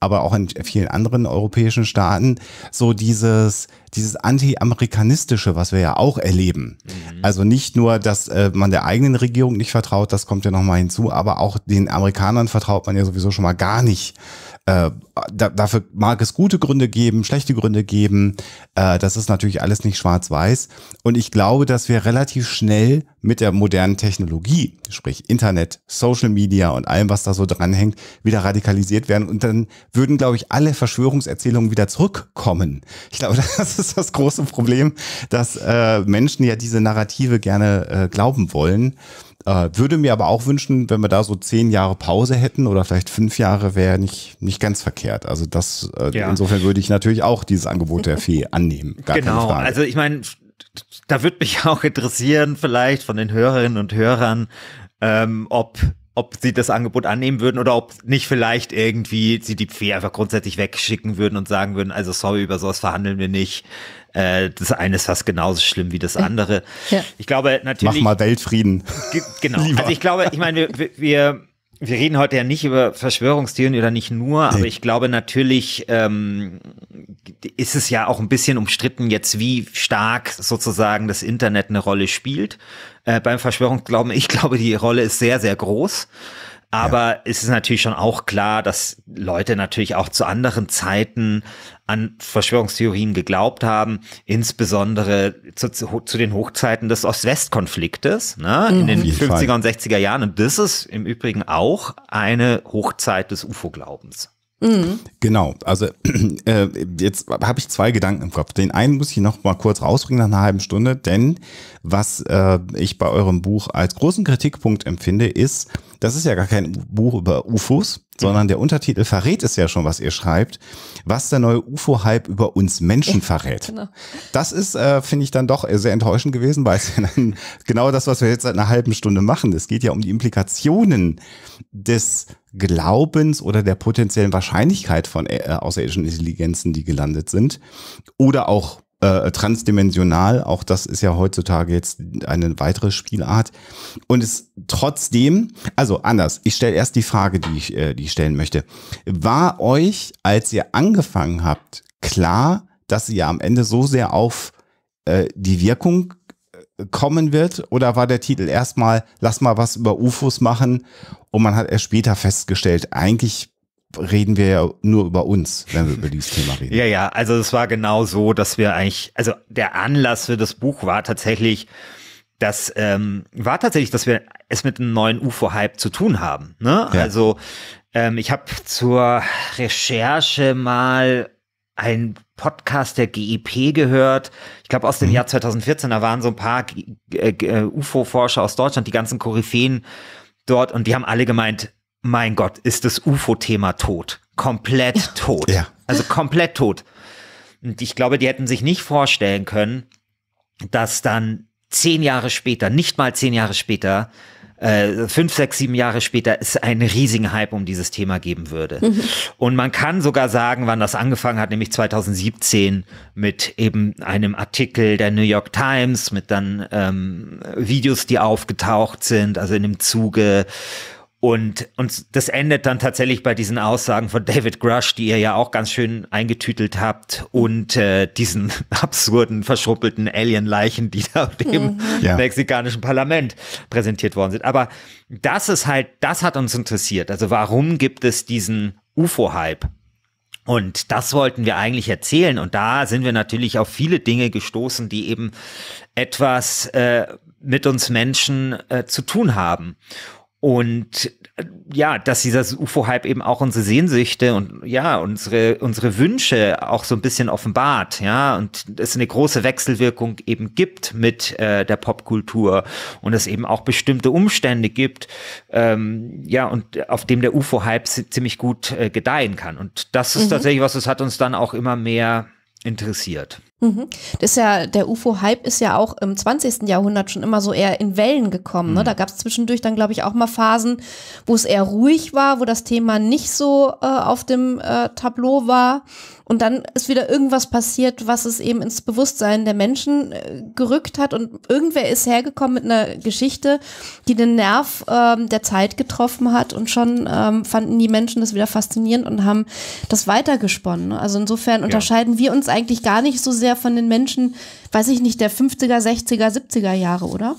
aber auch in vielen anderen europäischen Staaten, so dieses, dieses Anti-Amerikanistische, was wir ja auch erleben. Mhm. Also nicht nur, dass äh, man der eigenen Regierung nicht vertraut, das kommt ja nochmal hinzu, aber auch den Amerikanern vertraut man ja sowieso schon mal gar nicht. Äh, da, dafür mag es gute Gründe geben, schlechte Gründe geben. Äh, das ist natürlich alles nicht schwarz-weiß. Und ich glaube, dass wir relativ schnell mit der modernen Technologie, sprich Internet, Social Media und allem, was da so dranhängt, wieder radikalisiert werden. Und dann würden, glaube ich, alle Verschwörungserzählungen wieder zurückkommen. Ich glaube, das ist das ist das große Problem, dass äh, Menschen ja diese Narrative gerne äh, glauben wollen. Äh, würde mir aber auch wünschen, wenn wir da so zehn Jahre Pause hätten oder vielleicht fünf Jahre, wäre nicht, nicht ganz verkehrt. Also das, äh, ja. insofern würde ich natürlich auch dieses Angebot der Fee annehmen. genau, also ich meine, da würde mich auch interessieren, vielleicht von den Hörerinnen und Hörern, ähm, ob ob sie das Angebot annehmen würden oder ob nicht vielleicht irgendwie sie die Pferde einfach grundsätzlich wegschicken würden und sagen würden, also sorry, über sowas verhandeln wir nicht. Äh, das eine ist fast genauso schlimm wie das andere. Ja. Ich glaube natürlich. Mach mal Weltfrieden. Genau. also ich glaube, ich meine, wir, wir wir reden heute ja nicht über Verschwörungstheorien oder nicht nur, aber ich glaube natürlich ähm, ist es ja auch ein bisschen umstritten jetzt, wie stark sozusagen das Internet eine Rolle spielt. Äh, beim Verschwörungsglauben, ich glaube, die Rolle ist sehr, sehr groß. Aber ja. es ist natürlich schon auch klar, dass Leute natürlich auch zu anderen Zeiten an Verschwörungstheorien geglaubt haben, insbesondere zu, zu, zu den Hochzeiten des Ost-West-Konfliktes ne, mhm. in den 50er und 60er Jahren. Und das ist im Übrigen auch eine Hochzeit des UFO-Glaubens. Mhm. Genau, also äh, jetzt habe ich zwei Gedanken im Kopf. Den einen muss ich noch mal kurz rausbringen nach einer halben Stunde, denn was äh, ich bei eurem Buch als großen Kritikpunkt empfinde, ist, das ist ja gar kein Buch über UFOs, sondern der Untertitel verrät es ja schon, was ihr schreibt, was der neue UFO-Hype über uns Menschen verrät. Genau. Das ist, äh, finde ich, dann doch sehr enttäuschend gewesen, weil es ja dann genau das, was wir jetzt seit einer halben Stunde machen. Es geht ja um die Implikationen des Glaubens oder der potenziellen Wahrscheinlichkeit von äh, außerirdischen Intelligenzen, die gelandet sind. Oder auch äh, transdimensional, auch das ist ja heutzutage jetzt eine weitere Spielart. Und es trotzdem, also anders, ich stelle erst die Frage, die ich, äh, die ich stellen möchte. War euch, als ihr angefangen habt, klar, dass ihr am Ende so sehr auf äh, die Wirkung kommen wird? Oder war der Titel erstmal, lass mal was über UFOs machen? Und man hat erst später festgestellt, eigentlich reden wir ja nur über uns, wenn wir über dieses Thema reden. Ja, ja, also es war genau so, dass wir eigentlich, also der Anlass für das Buch war tatsächlich, das ähm, war tatsächlich, dass wir es mit einem neuen UFO-Hype zu tun haben. Ne? Ja. Also ähm, ich habe zur Recherche mal ein Podcast der GEP gehört. Ich glaube, aus dem mhm. Jahr 2014, da waren so ein paar äh, UFO-Forscher aus Deutschland, die ganzen Koryphäen dort, und die haben alle gemeint, mein Gott, ist das UFO-Thema tot. Komplett ja. tot. Ja. Also komplett tot. Und ich glaube, die hätten sich nicht vorstellen können, dass dann zehn Jahre später, nicht mal zehn Jahre später, äh, fünf, sechs, sieben Jahre später es einen riesigen Hype um dieses Thema geben würde. Mhm. Und man kann sogar sagen, wann das angefangen hat, nämlich 2017 mit eben einem Artikel der New York Times, mit dann ähm, Videos, die aufgetaucht sind, also in dem Zuge und, und das endet dann tatsächlich bei diesen Aussagen von David Grush, die ihr ja auch ganz schön eingetütelt habt, und äh, diesen absurden, verschruppelten Alien-Leichen, die da dem mhm. ja. mexikanischen Parlament präsentiert worden sind. Aber das ist halt, das hat uns interessiert. Also warum gibt es diesen UFO-Hype? Und das wollten wir eigentlich erzählen. Und da sind wir natürlich auf viele Dinge gestoßen, die eben etwas äh, mit uns Menschen äh, zu tun haben. Und äh, ja, dass dieser UFO-Hype eben auch unsere Sehnsüchte und ja, unsere, unsere Wünsche auch so ein bisschen offenbart, ja, und es eine große Wechselwirkung eben gibt mit äh, der Popkultur und es eben auch bestimmte Umstände gibt, ähm, ja, und auf dem der UFO-Hype ziemlich gut äh, gedeihen kann. Und das ist mhm. tatsächlich was, das hat uns dann auch immer mehr interessiert. Mhm. Das ist ja, der UFO-Hype ist ja auch im 20. Jahrhundert schon immer so eher in Wellen gekommen. Ne? Mhm. Da gab es zwischendurch dann, glaube ich, auch mal Phasen, wo es eher ruhig war, wo das Thema nicht so äh, auf dem äh, Tableau war. Und dann ist wieder irgendwas passiert, was es eben ins Bewusstsein der Menschen äh, gerückt hat. Und irgendwer ist hergekommen mit einer Geschichte, die den Nerv ähm, der Zeit getroffen hat. Und schon ähm, fanden die Menschen das wieder faszinierend und haben das weitergesponnen. Ne? Also insofern ja. unterscheiden wir uns eigentlich gar nicht so sehr sehr von den Menschen, weiß ich nicht, der 50er, 60er, 70er Jahre, oder?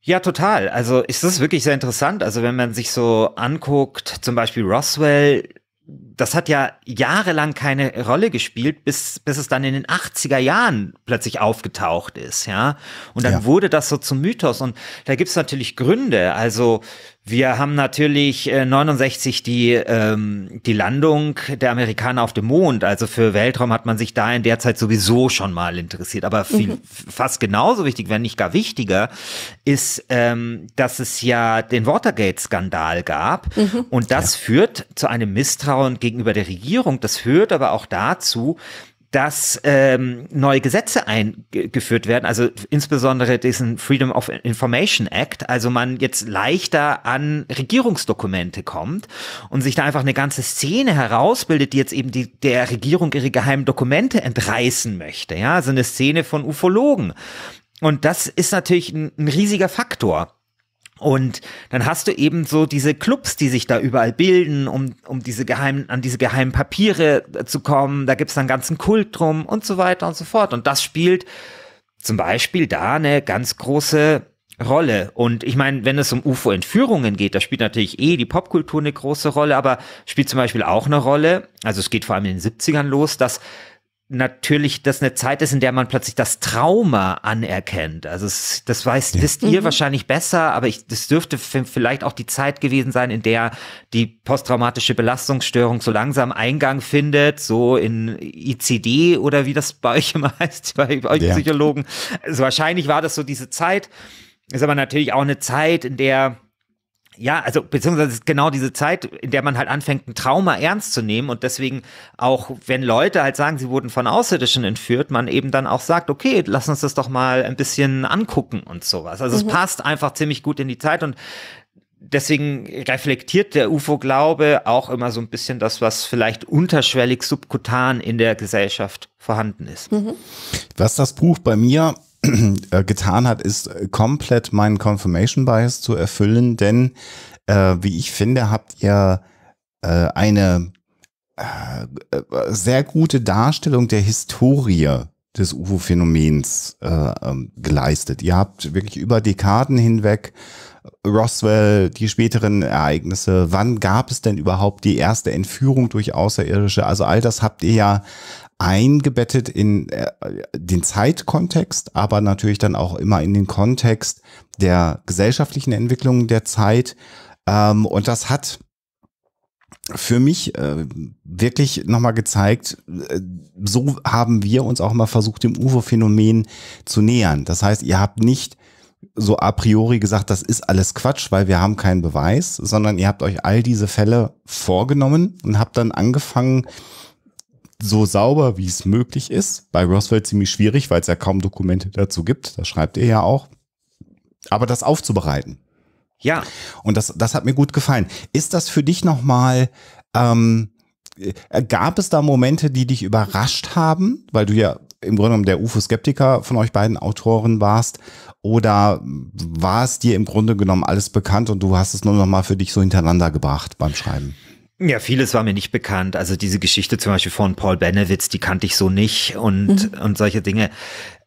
Ja, total. Also es ist wirklich sehr interessant. Also wenn man sich so anguckt, zum Beispiel Roswell, das hat ja jahrelang keine Rolle gespielt, bis, bis es dann in den 80er Jahren plötzlich aufgetaucht ist, ja. Und dann ja. wurde das so zum Mythos. Und da gibt es natürlich Gründe. Also wir haben natürlich äh, 69 die, ähm, die Landung der Amerikaner auf dem Mond. Also für Weltraum hat man sich da in der Zeit sowieso schon mal interessiert. Aber viel, mhm. fast genauso wichtig, wenn nicht gar wichtiger, ist, ähm, dass es ja den Watergate-Skandal gab. Mhm. Und das ja. führt zu einem Misstrauen gegenüber der Regierung. Das führt aber auch dazu, dass ähm, neue Gesetze eingeführt werden, also insbesondere diesen Freedom of Information Act, also man jetzt leichter an Regierungsdokumente kommt und sich da einfach eine ganze Szene herausbildet, die jetzt eben die, der Regierung ihre geheimen Dokumente entreißen möchte, ja, also eine Szene von Ufologen. Und das ist natürlich ein, ein riesiger Faktor. Und dann hast du eben so diese Clubs, die sich da überall bilden, um, um diese geheimen, an diese geheimen Papiere äh, zu kommen. Da gibt's dann ganzen Kult drum und so weiter und so fort. Und das spielt zum Beispiel da eine ganz große Rolle. Und ich meine, wenn es um UFO-Entführungen geht, da spielt natürlich eh die Popkultur eine große Rolle, aber spielt zum Beispiel auch eine Rolle, also es geht vor allem in den 70ern los, dass natürlich das eine Zeit ist, in der man plötzlich das Trauma anerkennt. Also es, das weiß, ja. wisst ihr mhm. wahrscheinlich besser, aber ich, das dürfte vielleicht auch die Zeit gewesen sein, in der die posttraumatische Belastungsstörung so langsam Eingang findet, so in ICD oder wie das bei euch immer heißt, bei, euch ja. Psychologen. Also wahrscheinlich war das so diese Zeit. Ist aber natürlich auch eine Zeit, in der ja, also beziehungsweise genau diese Zeit, in der man halt anfängt, ein Trauma ernst zu nehmen und deswegen auch, wenn Leute halt sagen, sie wurden von Außerirdischen entführt, man eben dann auch sagt, okay, lass uns das doch mal ein bisschen angucken und sowas. Also mhm. es passt einfach ziemlich gut in die Zeit und deswegen reflektiert der UFO-Glaube auch immer so ein bisschen das, was vielleicht unterschwellig subkutan in der Gesellschaft vorhanden ist. Mhm. Was das Buch bei mir Äh, getan hat, ist äh, komplett meinen Confirmation Bias zu erfüllen, denn äh, wie ich finde, habt ihr äh, eine äh, äh sehr gute Darstellung der Historie des UFO-Phänomens ähm, geleistet. Ihr habt wirklich über Dekaden hinweg Roswell, die späteren Ereignisse, wann gab es denn überhaupt die erste Entführung durch Außerirdische? Also all das habt ihr ja eingebettet in äh, den Zeitkontext, aber natürlich dann auch immer in den Kontext der gesellschaftlichen Entwicklung der Zeit. Ähm, und das hat für mich äh, wirklich nochmal gezeigt, äh, so haben wir uns auch mal versucht, dem UFO-Phänomen zu nähern. Das heißt, ihr habt nicht so a priori gesagt, das ist alles Quatsch, weil wir haben keinen Beweis, sondern ihr habt euch all diese Fälle vorgenommen und habt dann angefangen, so sauber, wie es möglich ist. Bei Roswell ziemlich schwierig, weil es ja kaum Dokumente dazu gibt. Das schreibt ihr ja auch. Aber das aufzubereiten. Ja. Und das, das hat mir gut gefallen. Ist das für dich nochmal, ähm, äh, gab es da Momente, die dich überrascht haben, weil du ja im Grunde genommen der UFO-Skeptiker von euch beiden Autoren warst? Oder war es dir im Grunde genommen alles bekannt und du hast es nur nochmal für dich so hintereinander gebracht beim Schreiben? Ja, vieles war mir nicht bekannt. Also diese Geschichte zum Beispiel von Paul Benewitz, die kannte ich so nicht und, mhm. und solche Dinge.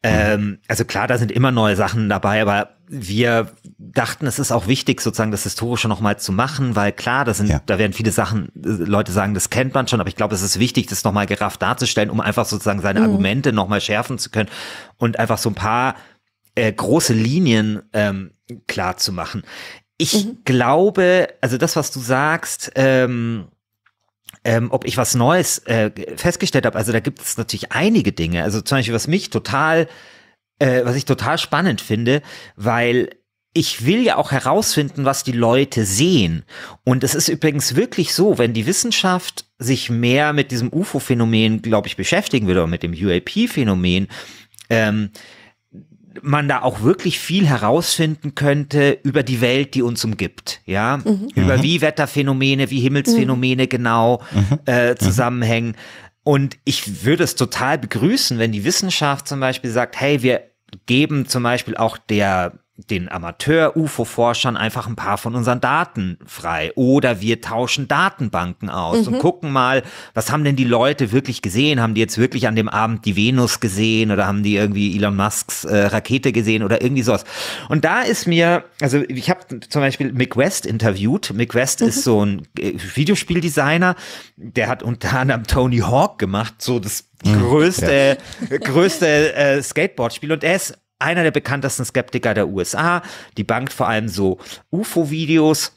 Ähm, also klar, da sind immer neue Sachen dabei, aber wir dachten, es ist auch wichtig, sozusagen das Historische nochmal zu machen, weil klar, da sind, ja. da werden viele Sachen, äh, Leute sagen, das kennt man schon, aber ich glaube, es ist wichtig, das nochmal gerafft darzustellen, um einfach sozusagen seine mhm. Argumente nochmal schärfen zu können und einfach so ein paar äh, große Linien ähm, klar zu machen. Ich mhm. glaube, also das, was du sagst, ähm, ähm, ob ich was Neues äh, festgestellt habe. Also da gibt es natürlich einige Dinge. Also zum Beispiel, was mich total, äh, was ich total spannend finde, weil ich will ja auch herausfinden, was die Leute sehen. Und es ist übrigens wirklich so, wenn die Wissenschaft sich mehr mit diesem UFO-Phänomen, glaube ich, beschäftigen würde oder mit dem UAP-Phänomen, ähm, man da auch wirklich viel herausfinden könnte über die Welt, die uns umgibt. Ja, mhm. über mhm. wie Wetterphänomene, wie Himmelsphänomene mhm. genau mhm. äh, mhm. zusammenhängen. Und ich würde es total begrüßen, wenn die Wissenschaft zum Beispiel sagt, hey, wir geben zum Beispiel auch der den Amateur-UFO-Forschern einfach ein paar von unseren Daten frei. Oder wir tauschen Datenbanken aus mhm. und gucken mal, was haben denn die Leute wirklich gesehen? Haben die jetzt wirklich an dem Abend die Venus gesehen oder haben die irgendwie Elon Musks äh, Rakete gesehen oder irgendwie sowas? Und da ist mir, also ich habe zum Beispiel Mick West interviewt. Mick West mhm. ist so ein äh, Videospieldesigner, der hat unter anderem Tony Hawk gemacht, so das mhm. größte, ja. größte äh, Skateboard-Spiel. und er ist einer der bekanntesten Skeptiker der USA. Die bankt vor allem so UFO-Videos.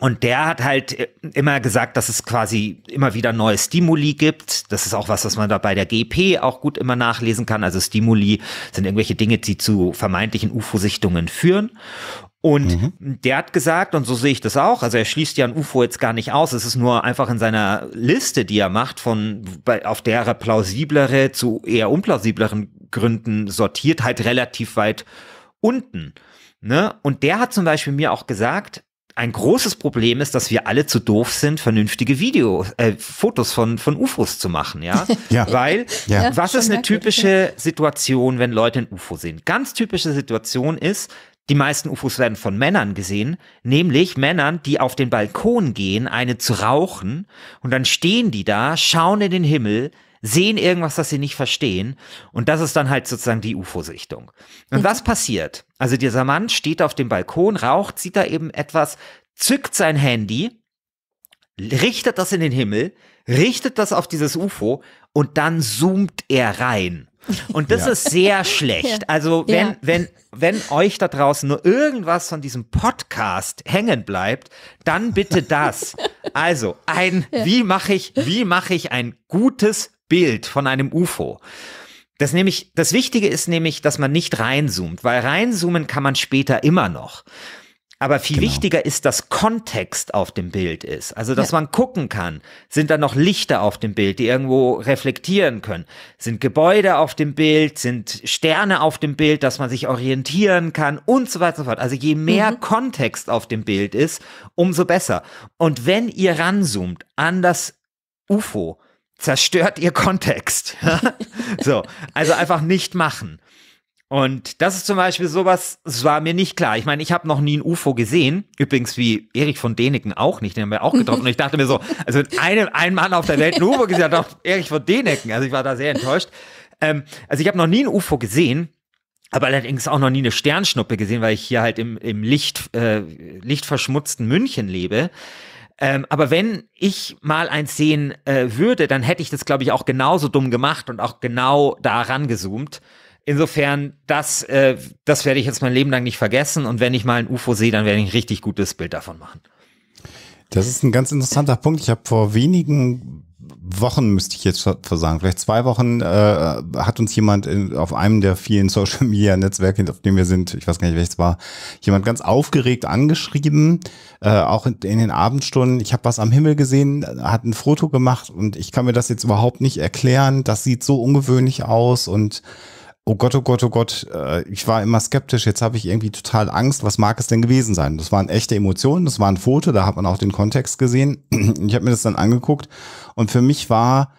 Und der hat halt äh, immer gesagt, dass es quasi immer wieder neue Stimuli gibt. Das ist auch was, was man da bei der GP auch gut immer nachlesen kann. Also Stimuli sind irgendwelche Dinge, die zu vermeintlichen UFO-Sichtungen führen. Und mhm. der hat gesagt, und so sehe ich das auch, also er schließt ja ein UFO jetzt gar nicht aus, es ist nur einfach in seiner Liste, die er macht, von auf der er plausiblere zu eher unplausibleren Gründen sortiert, halt relativ weit unten. Ne? Und der hat zum Beispiel mir auch gesagt, ein großes Problem ist, dass wir alle zu doof sind, vernünftige Videos, äh, Fotos von, von UFOs zu machen, ja? ja. Weil, ja. was ist eine typische Situation, wenn Leute ein UFO sehen? Ganz typische Situation ist, die meisten UFOs werden von Männern gesehen, nämlich Männern, die auf den Balkon gehen, eine zu rauchen, und dann stehen die da, schauen in den Himmel, sehen irgendwas, das sie nicht verstehen. Und das ist dann halt sozusagen die UFO-Sichtung. Und mhm. was passiert? Also dieser Mann steht auf dem Balkon, raucht, sieht da eben etwas, zückt sein Handy, richtet das in den Himmel, richtet das auf dieses UFO und dann zoomt er rein. Und das ja. ist sehr schlecht. Ja. Also wenn, ja. wenn, wenn euch da draußen nur irgendwas von diesem Podcast hängen bleibt, dann bitte das. Also ein, wie mache ich, wie mache ich ein gutes Bild von einem UFO. Das nämlich, das Wichtige ist nämlich, dass man nicht reinzoomt, weil reinzoomen kann man später immer noch. Aber viel genau. wichtiger ist, dass Kontext auf dem Bild ist. Also, dass ja. man gucken kann, sind da noch Lichter auf dem Bild, die irgendwo reflektieren können? Sind Gebäude auf dem Bild? Sind Sterne auf dem Bild, dass man sich orientieren kann und so weiter und so fort. Also, je mehr mhm. Kontext auf dem Bild ist, umso besser. Und wenn ihr ranzoomt an das UFO, zerstört ihr Kontext. so, also einfach nicht machen. Und das ist zum Beispiel sowas, es war mir nicht klar. Ich meine, ich habe noch nie ein UFO gesehen. Übrigens wie Erich von Däniken auch nicht, den haben wir auch getroffen. Und ich dachte mir so, also wenn einem, ein Mann auf der Welt ein UFO gesehen hat, doch Erich von Däniken. Also ich war da sehr enttäuscht. Ähm, also ich habe noch nie ein UFO gesehen. Aber allerdings auch noch nie eine Sternschnuppe gesehen, weil ich hier halt im, im Licht, äh, lichtverschmutzten München lebe. Ähm, aber wenn ich mal eins sehen äh, würde, dann hätte ich das, glaube ich, auch genauso dumm gemacht und auch genau da rangezoomt. Insofern, das, äh, das werde ich jetzt mein Leben lang nicht vergessen. Und wenn ich mal ein UFO sehe, dann werde ich ein richtig gutes Bild davon machen. Das ist ein ganz interessanter Punkt. Ich habe vor wenigen Wochen müsste ich jetzt versagen, vielleicht zwei Wochen äh, hat uns jemand in, auf einem der vielen Social Media Netzwerke, auf dem wir sind, ich weiß gar nicht, welches war, jemand ganz aufgeregt angeschrieben, äh, auch in, in den Abendstunden. Ich habe was am Himmel gesehen, hat ein Foto gemacht und ich kann mir das jetzt überhaupt nicht erklären. Das sieht so ungewöhnlich aus und oh Gott, oh Gott, oh Gott, äh, ich war immer skeptisch, jetzt habe ich irgendwie total Angst, was mag es denn gewesen sein? Das waren echte Emotionen, das war ein Foto, da hat man auch den Kontext gesehen. Ich habe mir das dann angeguckt und für mich war,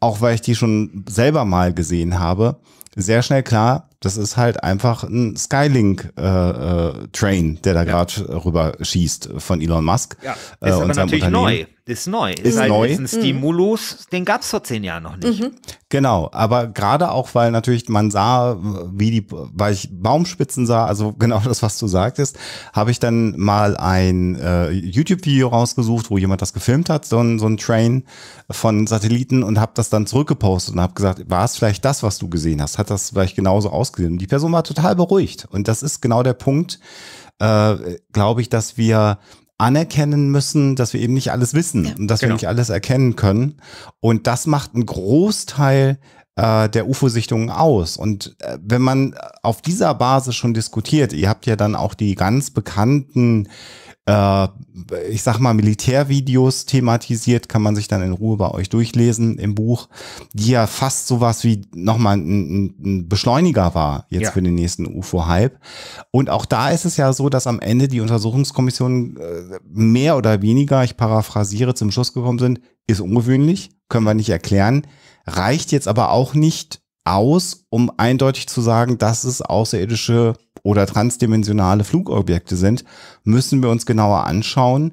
auch weil ich die schon selber mal gesehen habe, sehr schnell klar, das ist halt einfach ein Skylink-Train, äh, äh der da gerade rüber schießt von Elon Musk. Ja, äh, das ist aber natürlich neu. Ist neu. Ist, ist halt neu. Ist ein mhm. Stimulus, mhm. den gab es vor zehn Jahren noch nicht. Mhm. Genau, aber gerade auch, weil natürlich man sah, wie die, weil ich Baumspitzen sah, also genau das, was du sagtest, habe ich dann mal ein äh, YouTube-Video rausgesucht, wo jemand das gefilmt hat, so ein, so ein Train von Satelliten und habe das dann zurückgepostet und habe gesagt, war es vielleicht das, was du gesehen hast? Hat das vielleicht genauso aus rausgesehen. Und die Person war total beruhigt. Und das ist genau der Punkt, äh, glaube ich, dass wir anerkennen müssen, dass wir eben nicht alles wissen ja, und dass genau. wir nicht alles erkennen können. Und das macht einen Großteil äh, der UFO-Sichtungen aus? Und äh, wenn man auf dieser Basis schon diskutiert, ihr habt ja dann auch die ganz bekannten äh, ich sag mal, Militärvideos thematisiert, kann man sich dann in Ruhe bei euch durchlesen im Buch, die ja fast sowas wie nochmal ein, ein Beschleuniger war jetzt ja. für den nächsten UFO-Hype. Und auch da ist es ja so, dass am Ende die Untersuchungskommissionen äh, mehr oder weniger, ich paraphrasiere, zum Schluss gekommen sind, ist ungewöhnlich, können wir nicht erklären reicht jetzt aber auch nicht aus, um eindeutig zu sagen, dass es außerirdische oder transdimensionale Flugobjekte sind, müssen wir uns genauer anschauen.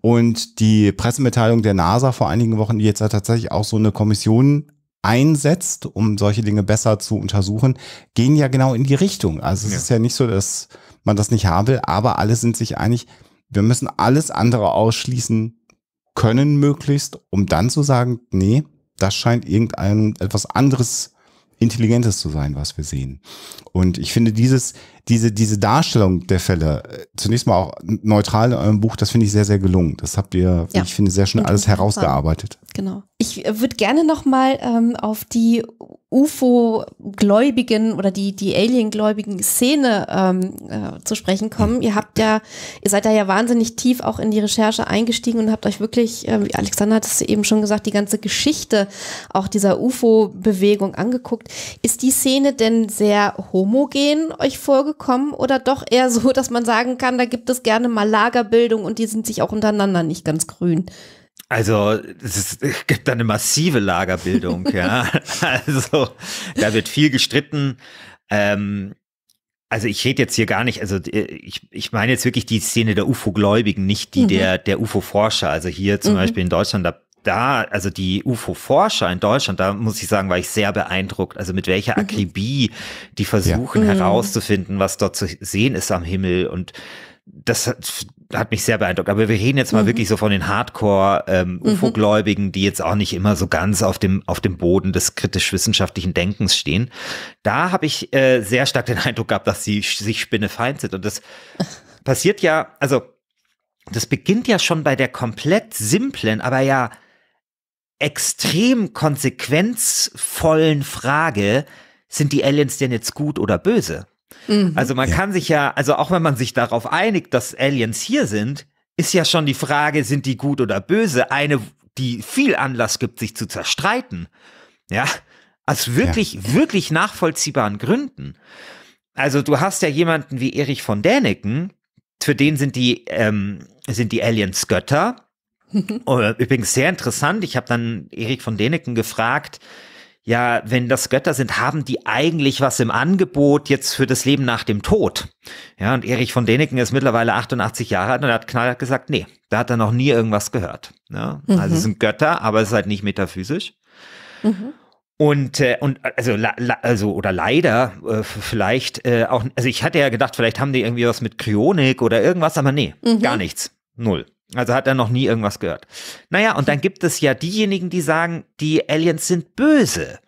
Und die Pressemitteilung der NASA vor einigen Wochen, die jetzt tatsächlich auch so eine Kommission einsetzt, um solche Dinge besser zu untersuchen, gehen ja genau in die Richtung. Also es ja. ist ja nicht so, dass man das nicht haben will, aber alle sind sich einig, wir müssen alles andere ausschließen können möglichst, um dann zu sagen, nee, das scheint irgendein etwas anderes Intelligentes zu sein, was wir sehen. Und ich finde dieses diese, diese Darstellung der Fälle, äh, zunächst mal auch neutral in eurem Buch, das finde ich sehr, sehr gelungen. Das habt ihr, ja. ich finde, sehr schön alles herausgearbeitet. Genau. Ich äh, würde gerne nochmal ähm, auf die UFO-Gläubigen oder die, die Alien-Gläubigen Szene ähm, äh, zu sprechen kommen. Ihr habt ja, ihr seid da ja wahnsinnig tief auch in die Recherche eingestiegen und habt euch wirklich, äh, wie Alexander hat es eben schon gesagt, die ganze Geschichte auch dieser UFO-Bewegung angeguckt. Ist die Szene denn sehr homogen euch vorgekommen? gekommen oder doch eher so, dass man sagen kann, da gibt es gerne mal Lagerbildung und die sind sich auch untereinander nicht ganz grün? Also es, ist, es gibt da eine massive Lagerbildung, ja. Also da wird viel gestritten. Ähm, also ich rede jetzt hier gar nicht, also äh, ich, ich meine jetzt wirklich die Szene der UFO-Gläubigen, nicht die mhm. der, der UFO-Forscher. Also hier zum mhm. Beispiel in Deutschland, da da, also die UFO-Forscher in Deutschland, da muss ich sagen, war ich sehr beeindruckt. Also mit welcher mhm. Akribie die versuchen ja. Mhm. herauszufinden, was dort zu sehen ist am Himmel. Und das hat, hat mich sehr beeindruckt. Aber wir reden jetzt mal mhm. wirklich so von den Hardcore-UFO-Gläubigen, ähm, mhm. die jetzt auch nicht immer so ganz auf dem, auf dem Boden des kritisch-wissenschaftlichen Denkens stehen. Da habe ich äh, sehr stark den Eindruck gehabt, dass sie sich spinnefeind sind. Und das passiert ja, also das beginnt ja schon bei der komplett simplen, aber ja extrem konsequenzvollen Frage, sind die Aliens denn jetzt gut oder böse? Mhm. Also man ja. kann sich ja, also auch wenn man sich darauf einigt, dass Aliens hier sind, ist ja schon die Frage, sind die gut oder böse, eine, die viel Anlass gibt, sich zu zerstreiten. Ja, aus wirklich, ja. wirklich nachvollziehbaren Gründen. Also du hast ja jemanden wie Erich von Däniken, für den sind die, ähm, sind die Aliens Götter. Oh, übrigens sehr interessant. Ich habe dann Erik von Deneken gefragt, ja, wenn das Götter sind, haben die eigentlich was im Angebot jetzt für das Leben nach dem Tod? Ja, und Erich von Deneken ist mittlerweile 88 Jahre alt und hat knallhart gesagt, nee, da hat er noch nie irgendwas gehört. Ja, mhm. Also es mhm. sind Götter, aber es ist halt nicht metaphysisch. Mhm. Und, äh, und also, la, also oder leider äh, vielleicht äh, auch, also ich hatte ja gedacht, vielleicht haben die irgendwie was mit Kryonik oder irgendwas, aber nee, mhm. gar nichts. Null. Also hat er noch nie irgendwas gehört. Naja, und dann gibt es ja diejenigen, die sagen, die Aliens sind böse.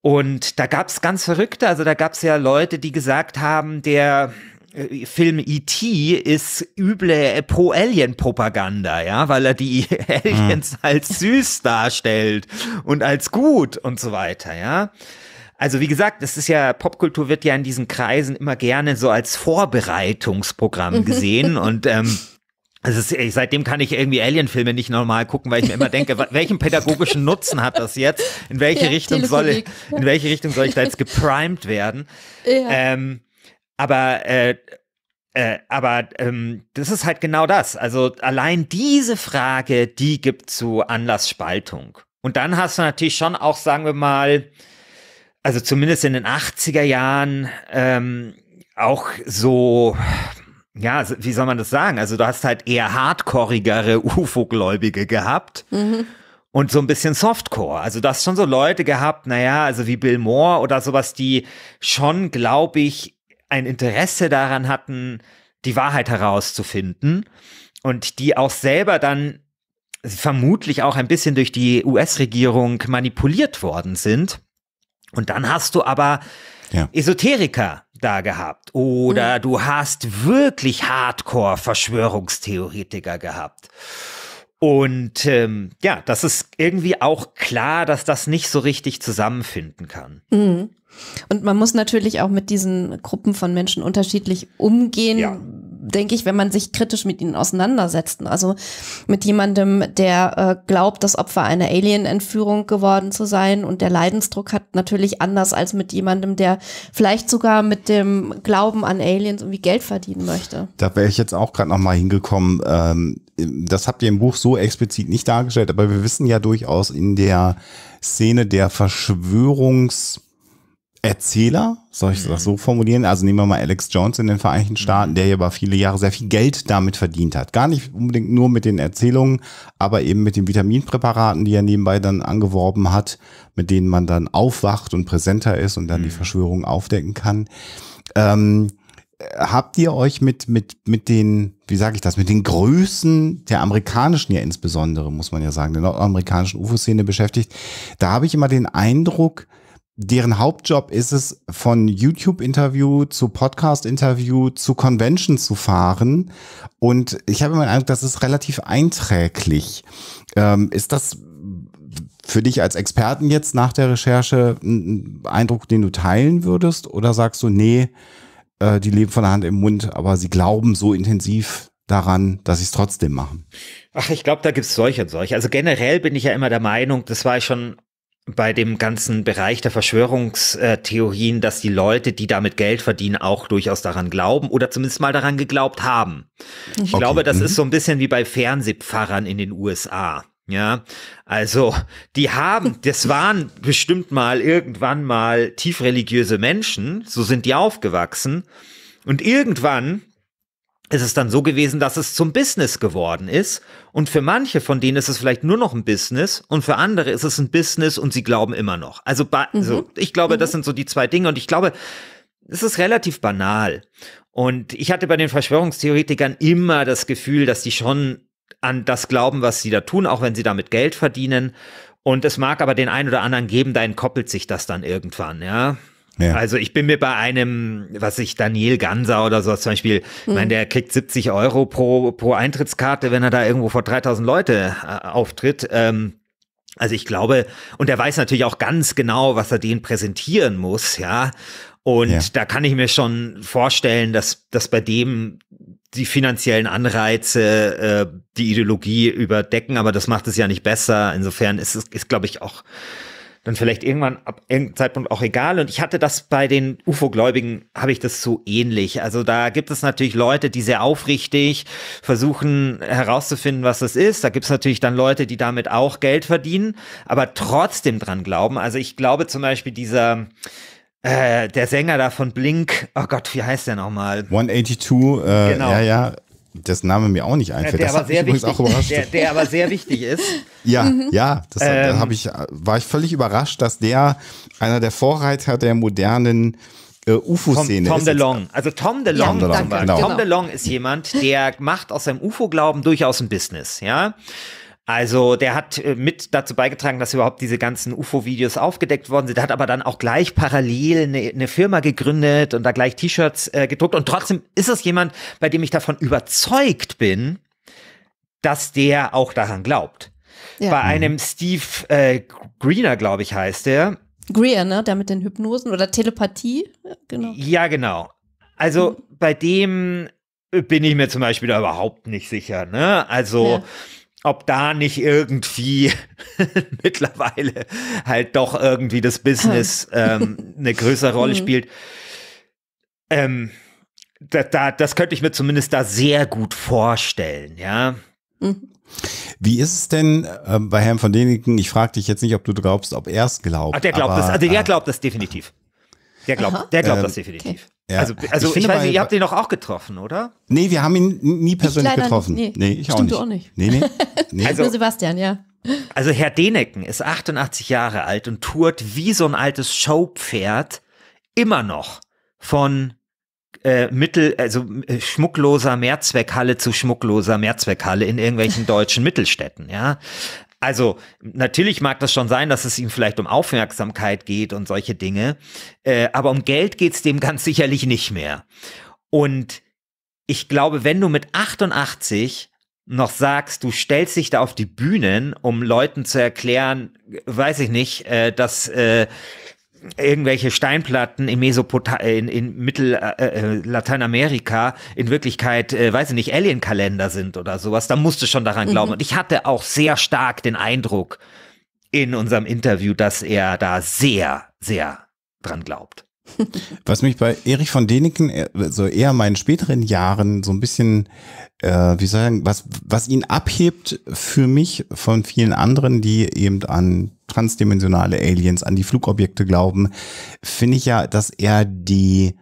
Und da gab es ganz Verrückte, also da gab es ja Leute, die gesagt haben, der äh, Film E.T. ist üble Pro-Alien-Propaganda, ja, weil er die Aliens hm. als süß darstellt und als gut und so weiter, ja. Also wie gesagt, das ist ja Popkultur wird ja in diesen Kreisen immer gerne so als Vorbereitungsprogramm gesehen und ähm, also ist, seitdem kann ich irgendwie Alien-Filme nicht normal gucken, weil ich mir immer denke, welchen pädagogischen Nutzen hat das jetzt? In welche ja, Richtung soll ich, in welche Richtung soll ich da jetzt geprimed werden? Ja. Ähm, aber äh, äh, aber ähm, das ist halt genau das. Also allein diese Frage, die gibt zu Anlassspaltung. Und dann hast du natürlich schon auch, sagen wir mal, also zumindest in den 80er Jahren ähm, auch so ja, wie soll man das sagen? Also du hast halt eher hardcoreigere UFO-Gläubige gehabt. Mhm. Und so ein bisschen Softcore. Also, du hast schon so Leute gehabt, naja, also wie Bill Moore oder sowas, die schon, glaube ich, ein Interesse daran hatten, die Wahrheit herauszufinden und die auch selber dann vermutlich auch ein bisschen durch die US-Regierung manipuliert worden sind. Und dann hast du aber ja. Esoteriker, da gehabt oder mhm. du hast wirklich Hardcore-Verschwörungstheoretiker gehabt. Und ähm, ja, das ist irgendwie auch klar, dass das nicht so richtig zusammenfinden kann. Mhm. Und man muss natürlich auch mit diesen Gruppen von Menschen unterschiedlich umgehen, ja denke ich, wenn man sich kritisch mit ihnen auseinandersetzt. Ne? Also mit jemandem, der äh, glaubt, das Opfer einer Alien-Entführung geworden zu sein und der Leidensdruck hat natürlich anders als mit jemandem, der vielleicht sogar mit dem Glauben an Aliens irgendwie Geld verdienen möchte. Da wäre ich jetzt auch gerade nochmal hingekommen. Ähm, das habt ihr im Buch so explizit nicht dargestellt, aber wir wissen ja durchaus in der Szene der Verschwörungs- Erzähler, soll ich das mhm. so formulieren? Also nehmen wir mal Alex Jones in den Vereinigten mhm. Staaten, der ja über viele Jahre sehr viel Geld damit verdient hat. Gar nicht unbedingt nur mit den Erzählungen, aber eben mit den Vitaminpräparaten, die er nebenbei dann angeworben hat, mit denen man dann aufwacht und präsenter ist und dann die mhm. Verschwörung aufdecken kann. Ähm, habt ihr euch mit, mit, mit den, wie sage ich das, mit den Größen der amerikanischen ja insbesondere, muss man ja sagen, der nordamerikanischen UFO-Szene beschäftigt? Da habe ich immer den Eindruck, deren Hauptjob ist es, von YouTube-Interview zu Podcast-Interview zu Convention zu fahren. Und ich habe immer den Eindruck, das ist relativ einträglich. Ähm, ist das für dich als Experten jetzt nach der Recherche ein Eindruck, den du teilen würdest? Oder sagst du, nee, äh, die leben von der Hand im Mund, aber sie glauben so intensiv daran, dass sie es trotzdem machen? Ach, ich glaube, da gibt es solche und solche. Also generell bin ich ja immer der Meinung, das war ich schon bei dem ganzen Bereich der Verschwörungstheorien, dass die Leute, die damit Geld verdienen, auch durchaus daran glauben oder zumindest mal daran geglaubt haben. Ich okay. glaube, das mhm. ist so ein bisschen wie bei Fernsehpfarrern in den USA. Ja, also die haben, das waren bestimmt mal irgendwann mal tiefreligiöse Menschen, so sind die aufgewachsen. Und irgendwann ist es dann so gewesen, dass es zum Business geworden ist. Und für manche von denen ist es vielleicht nur noch ein Business und für andere ist es ein Business und sie glauben immer noch. Also, mhm. so, ich glaube, mhm. das sind so die zwei Dinge und ich glaube, es ist relativ banal. Und ich hatte bei den Verschwörungstheoretikern immer das Gefühl, dass die schon an das glauben, was sie da tun, auch wenn sie damit Geld verdienen. Und es mag aber den einen oder anderen geben, da entkoppelt sich das dann irgendwann, ja. Ja. Also ich bin mir bei einem, was ich Daniel Ganser oder so zum Beispiel, mhm. ich meine, der kriegt 70 Euro pro, pro Eintrittskarte, wenn er da irgendwo vor 3000 Leute äh, auftritt. Ähm, also ich glaube, und er weiß natürlich auch ganz genau, was er denen präsentieren muss, ja. Und ja. da kann ich mir schon vorstellen, dass, dass bei dem die finanziellen Anreize äh, die Ideologie überdecken, aber das macht es ja nicht besser. Insofern ist es, ist, glaube ich, auch dann vielleicht irgendwann ab irgendeinem Zeitpunkt auch egal. Und ich hatte das bei den UFO-Gläubigen, habe ich das so ähnlich. Also da gibt es natürlich Leute, die sehr aufrichtig versuchen herauszufinden, was das ist. Da gibt es natürlich dann Leute, die damit auch Geld verdienen, aber trotzdem dran glauben. Also ich glaube zum Beispiel dieser, äh, der Sänger da von Blink, oh Gott, wie heißt der nochmal? 182, äh, genau. ja, ja, das Name mir auch nicht einfällt. Der, das aber sehr wichtig, der, der, aber sehr wichtig ist. Ja, mhm. ja, das, ähm. habe ich, war ich völlig überrascht, dass der einer der Vorreiter der modernen äh, UFO-Szene ist. Tom DeLong. Also Tom DeLong, ja, Tom, genau. ist jemand, der macht aus seinem UFO-Glauben durchaus ein Business, ja. Also der hat äh, mit dazu beigetragen, dass überhaupt diese ganzen UFO-Videos aufgedeckt worden sind. Der hat aber dann auch gleich parallel eine, eine Firma gegründet und da gleich T-Shirts äh, gedruckt. Und trotzdem ist es jemand, bei dem ich davon überzeugt bin, dass der auch daran glaubt. Ja. Bei einem Steve äh, Greener, glaube ich, heißt der. Greer, ne? Der mit den Hypnosen oder Telepathie, genau. Ja, genau. Also mhm. bei dem äh, bin ich mir zum Beispiel da überhaupt nicht sicher, ne? Also ja ob da nicht irgendwie mittlerweile halt doch irgendwie das Business ähm, eine größere Rolle mhm. spielt. Ähm, da, da, das könnte ich mir zumindest da sehr gut vorstellen, ja. Mhm. Wie ist es denn äh, bei Herrn von Däniken? Ich frage dich jetzt nicht, ob du glaubst, ob er es glaubt. Ach, der glaubt aber, das, also der ah. glaubt das definitiv. Der glaubt, der glaubt ähm, das definitiv. Okay. Ja. Also, also ich, ich weiß nicht, ihr habt ihn doch auch getroffen, oder? Nee, wir haben ihn nie persönlich getroffen. Nee, nee ich Stimmt auch nicht. Du auch nicht. Nee, nee. nee. Also, Nur Sebastian, ja. Also Herr Denecken ist 88 Jahre alt und tourt wie so ein altes Showpferd immer noch von äh, Mittel, also äh, schmuckloser Mehrzweckhalle zu schmuckloser Mehrzweckhalle in irgendwelchen deutschen Mittelstädten, ja. Also natürlich mag das schon sein, dass es ihm vielleicht um Aufmerksamkeit geht und solche Dinge, äh, aber um Geld geht es dem ganz sicherlich nicht mehr. Und ich glaube, wenn du mit 88 noch sagst, du stellst dich da auf die Bühnen, um Leuten zu erklären, äh, weiß ich nicht, äh, dass äh, irgendwelche Steinplatten in Mesopota äh, in, in Mittel-Lateinamerika äh, äh, in Wirklichkeit, äh, weiß ich nicht, Alien Kalender sind oder sowas, da musste schon daran mhm. glauben. Und ich hatte auch sehr stark den Eindruck in unserem Interview, dass er da sehr, sehr dran glaubt. Was mich bei Erich von Däniken, also eher meinen späteren Jahren, so ein bisschen, äh, wie soll ich sagen, was, was ihn abhebt für mich von vielen anderen, die eben an transdimensionale Aliens, an die Flugobjekte glauben, finde ich ja, dass er die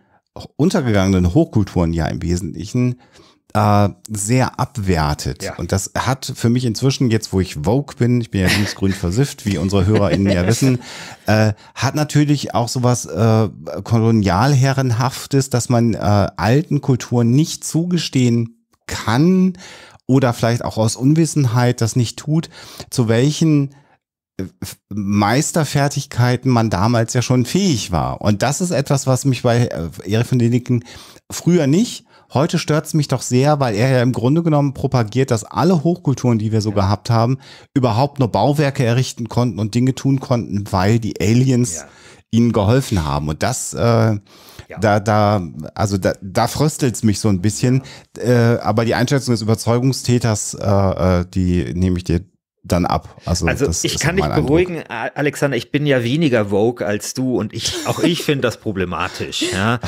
untergegangenen Hochkulturen ja im Wesentlichen äh, sehr abwertet. Ja. Und das hat für mich inzwischen, jetzt wo ich Vogue bin, ich bin ja linksgrün versifft, wie unsere HörerInnen ja wissen, äh, hat natürlich auch sowas äh, Kolonialherrenhaftes, dass man äh, alten Kulturen nicht zugestehen kann oder vielleicht auch aus Unwissenheit das nicht tut, zu welchen Meisterfertigkeiten man damals ja schon fähig war. Und das ist etwas, was mich bei äh, Erich von Däniken früher nicht, heute stört es mich doch sehr, weil er ja im Grunde genommen propagiert, dass alle Hochkulturen, die wir so ja. gehabt haben, überhaupt nur Bauwerke errichten konnten und Dinge tun konnten, weil die Aliens ja. ihnen geholfen haben. Und das, äh, ja. da, da, also da, da fröstelt es mich so ein bisschen. Äh, aber die Einschätzung des Überzeugungstäters, äh, äh die nehme ich dir dann ab. Also, also ich kann dich beruhigen, Eindruck. Alexander, ich bin ja weniger Vogue als du und ich, auch ich finde das problematisch. Ja?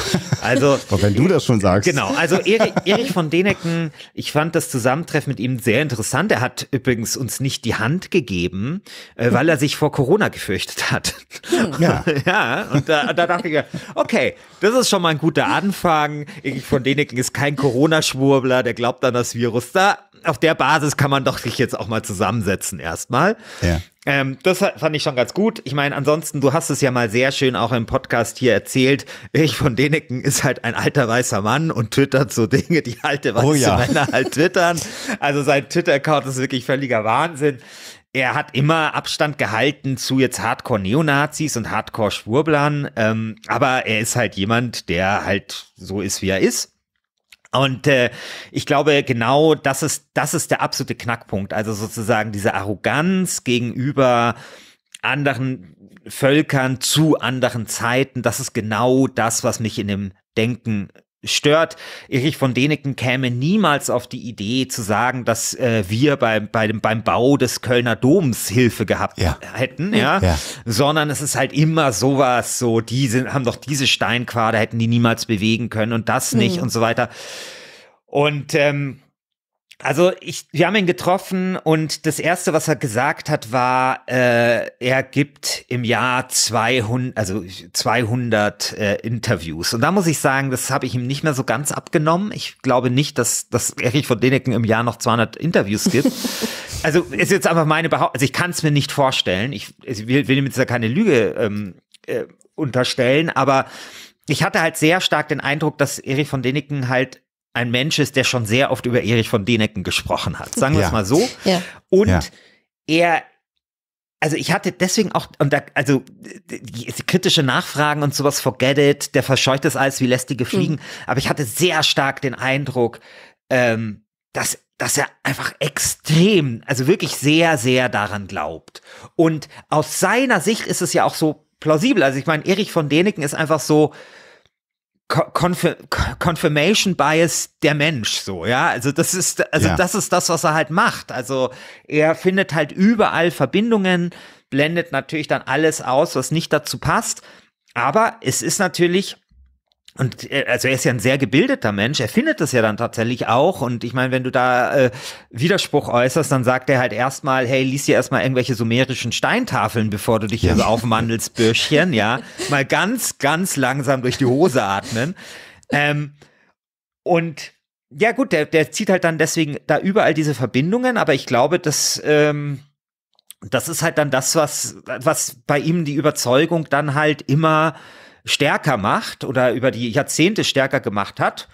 Also, Aber wenn du das schon sagst. Genau, also Erich, Erich von Denecken, ich fand das Zusammentreffen mit ihm sehr interessant. Er hat übrigens uns nicht die Hand gegeben, äh, weil er sich vor Corona gefürchtet hat. Ja, ja und da, da, dachte ich, okay, das ist schon mal ein guter Anfang. Erich von Denecken ist kein Corona-Schwurbler, der glaubt an das Virus. Da, auf der Basis kann man doch sich jetzt auch mal zusammensetzen umsetzen erstmal. Ja. Ähm, das fand ich schon ganz gut. Ich meine, ansonsten, du hast es ja mal sehr schön auch im Podcast hier erzählt. Ich von Deneken ist halt ein alter weißer Mann und twittert so Dinge, die alte oh weiße oh ja. Männer halt twittern. Also sein Twitter-Account ist wirklich völliger Wahnsinn. Er hat immer Abstand gehalten zu jetzt Hardcore-Neonazis und Hardcore-Schwurblern. Ähm, aber er ist halt jemand, der halt so ist, wie er ist. Und äh, ich glaube, genau das ist, das ist der absolute Knackpunkt. Also sozusagen diese Arroganz gegenüber anderen Völkern zu anderen Zeiten, das ist genau das, was mich in dem Denken stört. Erich von Däniken käme niemals auf die Idee zu sagen, dass äh, wir bei, bei dem, beim Bau des Kölner Doms Hilfe gehabt ja. hätten, ja? ja? sondern es ist halt immer sowas, so die haben doch diese Steinquader, hätten die niemals bewegen können und das nicht mhm. und so weiter. Und ähm, also ich, wir haben ihn getroffen und das erste, was er gesagt hat, war, äh, er gibt im Jahr 200, also 200 äh, Interviews. Und da muss ich sagen, das habe ich ihm nicht mehr so ganz abgenommen. Ich glaube nicht, dass, dass Erich von Deneken im Jahr noch 200 Interviews gibt. also ist jetzt einfach meine Behauptung, also ich kann es mir nicht vorstellen. Ich, also ich will, will ihm jetzt ja keine Lüge ähm, äh, unterstellen, aber ich hatte halt sehr stark den Eindruck, dass Erich von Deneken halt ein Mensch ist, der schon sehr oft über Erich von Denecken gesprochen hat. Sagen wir ja. es mal so. Ja. Und ja. er also ich hatte deswegen auch, und da, also kritische Nachfragen und sowas, forget it, der verscheucht das alles wie lästige hm. Fliegen, mhm. aber ich hatte sehr stark den Eindruck, ähm, dass, dass er einfach extrem, also wirklich sehr, sehr daran glaubt. Und aus seiner Sicht ist es ja auch so plausibel. Also ich meine, Erich von Däniken ist einfach so, Confir Confirmation Bias der Mensch so, ja? Also das ist also ja. das ist das, was er halt macht. Also er findet halt überall Verbindungen, blendet natürlich dann alles aus, was nicht dazu passt, aber es ist natürlich und äh, also er ist ja ein sehr gebildeter Mensch, er findet das ja dann tatsächlich auch. Und ich meine, wenn du da äh, Widerspruch äußerst, dann sagt er halt erstmal, hey, lies dir erstmal irgendwelche sumerischen Steintafeln, bevor du dich hier ja. so aufwandelst, Bürschchen, ja. Mal ganz, ganz langsam durch die Hose atmen. Ähm, und ja, gut, der, der zieht halt dann deswegen da überall diese Verbindungen, aber ich glaube, dass. Ähm, das ist halt dann das, was, was bei ihm die Überzeugung dann halt immer stärker macht oder über die Jahrzehnte stärker gemacht hat.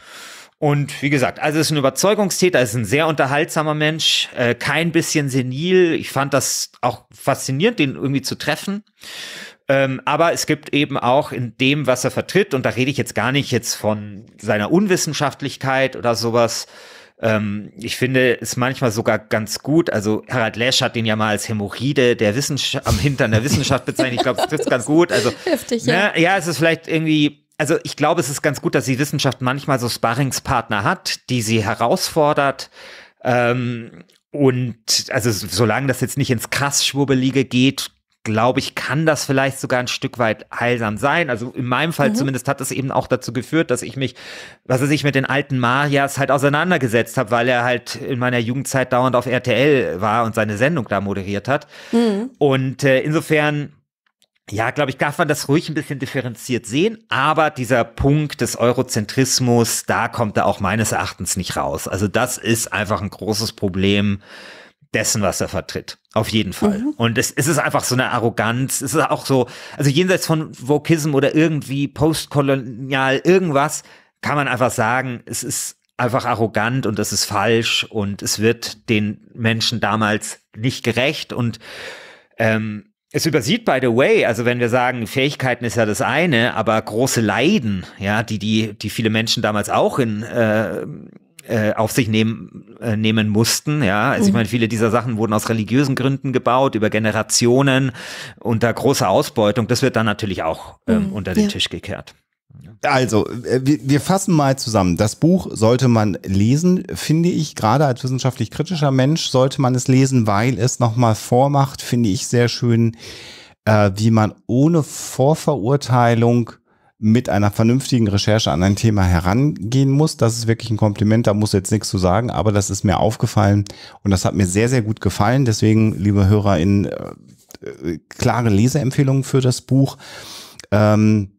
Und wie gesagt, also ist ein Überzeugungstäter, ist ein sehr unterhaltsamer Mensch, äh, kein bisschen senil. Ich fand das auch faszinierend, den irgendwie zu treffen. Ähm, aber es gibt eben auch in dem, was er vertritt, und da rede ich jetzt gar nicht jetzt von seiner Unwissenschaftlichkeit oder sowas, ähm, ich finde es manchmal sogar ganz gut. Also Harald Lesch hat den ja mal als Hämorrhoide der Wissenschaft am Hintern der Wissenschaft bezeichnet. Ich glaube, das trifft ganz gut. Also Heftig, ja. Na, ne, ja, es ist vielleicht irgendwie also ich glaube, es ist ganz gut, dass die Wissenschaft manchmal so Sparringspartner hat, die sie herausfordert. Ähm, und also solange das jetzt nicht ins krass Schwurbelige geht, glaube ich, kann das vielleicht sogar ein Stück weit heilsam sein. Also in meinem Fall mhm. zumindest hat es eben auch dazu geführt, dass ich mich, was er sich mit den alten Marias halt auseinandergesetzt habe, weil er halt in meiner Jugendzeit dauernd auf RTL war und seine Sendung da moderiert hat. Mhm. Und äh, insofern ja, glaube ich, darf man das ruhig ein bisschen differenziert sehen, aber dieser Punkt des Eurozentrismus, da kommt er auch meines Erachtens nicht raus. Also das ist einfach ein großes Problem dessen, was er vertritt. Auf jeden Fall. Mhm. Und es, es, ist einfach so eine Arroganz. Es ist auch so, also jenseits von Vokism oder irgendwie postkolonial irgendwas, kann man einfach sagen, es ist einfach arrogant und es ist falsch und es wird den Menschen damals nicht gerecht und ähm, es übersieht, by the way, also wenn wir sagen, Fähigkeiten ist ja das eine, aber große Leiden, ja, die, die, die viele Menschen damals auch in äh, äh, auf sich nehmen, äh, nehmen mussten. Ja, also ich mhm. meine, viele dieser Sachen wurden aus religiösen Gründen gebaut, über Generationen unter großer Ausbeutung. Das wird dann natürlich auch ähm, mhm. unter den ja. Tisch gekehrt. Also, äh, wir fassen mal zusammen. Das Buch sollte man lesen, finde ich. Gerade als wissenschaftlich kritischer Mensch sollte man es lesen, weil es nochmal vormacht, finde ich sehr schön, äh, wie man ohne Vorverurteilung mit einer vernünftigen Recherche an ein Thema herangehen muss. Das ist wirklich ein Kompliment, da muss jetzt nichts zu sagen, aber das ist mir aufgefallen und das hat mir sehr, sehr gut gefallen. Deswegen, liebe HörerInnen, äh, äh klare Leseempfehlungen für das Buch. Ähm,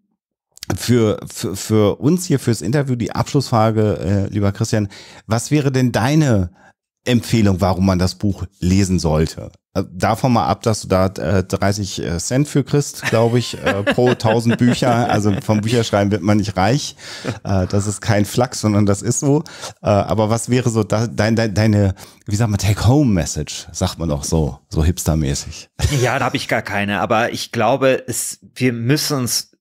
für, für, für uns hier fürs Interview die Abschlussfrage, äh, lieber Christian, was wäre denn deine Empfehlung, warum man das Buch lesen sollte? Also davon mal ab, dass du da äh, 30 äh, Cent für kriegst, glaube ich, äh, pro 1000 Bücher. Also vom Bücherschreiben wird man nicht reich. Äh, das ist kein Flachs, sondern das ist so. Äh, aber was wäre so da, dein, dein, deine, wie sagt man, Take-Home-Message, sagt man auch so, so hipstermäßig? Ja, da habe ich gar keine. Aber ich glaube, es, wir müssen uns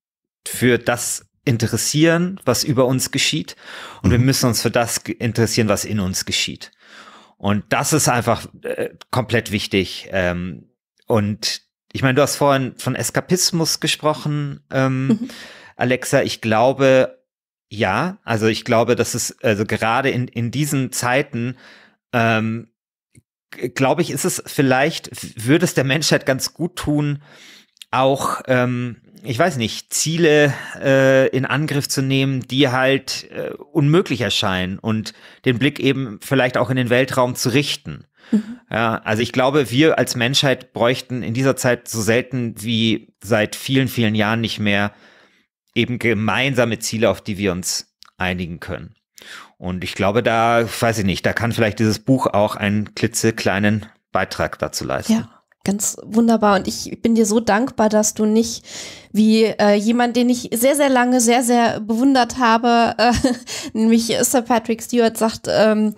für das interessieren, was über uns geschieht. Und mhm. wir müssen uns für das interessieren, was in uns geschieht. Und das ist einfach äh, komplett wichtig. Ähm, und ich meine, du hast vorhin von Eskapismus gesprochen, ähm, mhm. Alexa. Ich glaube, ja, also ich glaube, dass es, also gerade in, in diesen Zeiten, ähm, glaube ich, ist es vielleicht, würde es der Menschheit ganz gut tun, auch ähm, ich weiß nicht, Ziele äh, in Angriff zu nehmen, die halt äh, unmöglich erscheinen und den Blick eben vielleicht auch in den Weltraum zu richten. Mhm. Ja, also ich glaube, wir als Menschheit bräuchten in dieser Zeit so selten wie seit vielen, vielen Jahren nicht mehr eben gemeinsame Ziele, auf die wir uns einigen können. Und ich glaube, da, weiß ich nicht, da kann vielleicht dieses Buch auch einen klitzekleinen Beitrag dazu leisten. Ja, ganz wunderbar. Und ich bin dir so dankbar, dass du nicht wie äh, jemand, den ich sehr, sehr lange sehr, sehr bewundert habe, äh, nämlich Sir Patrick Stewart sagt, ähm,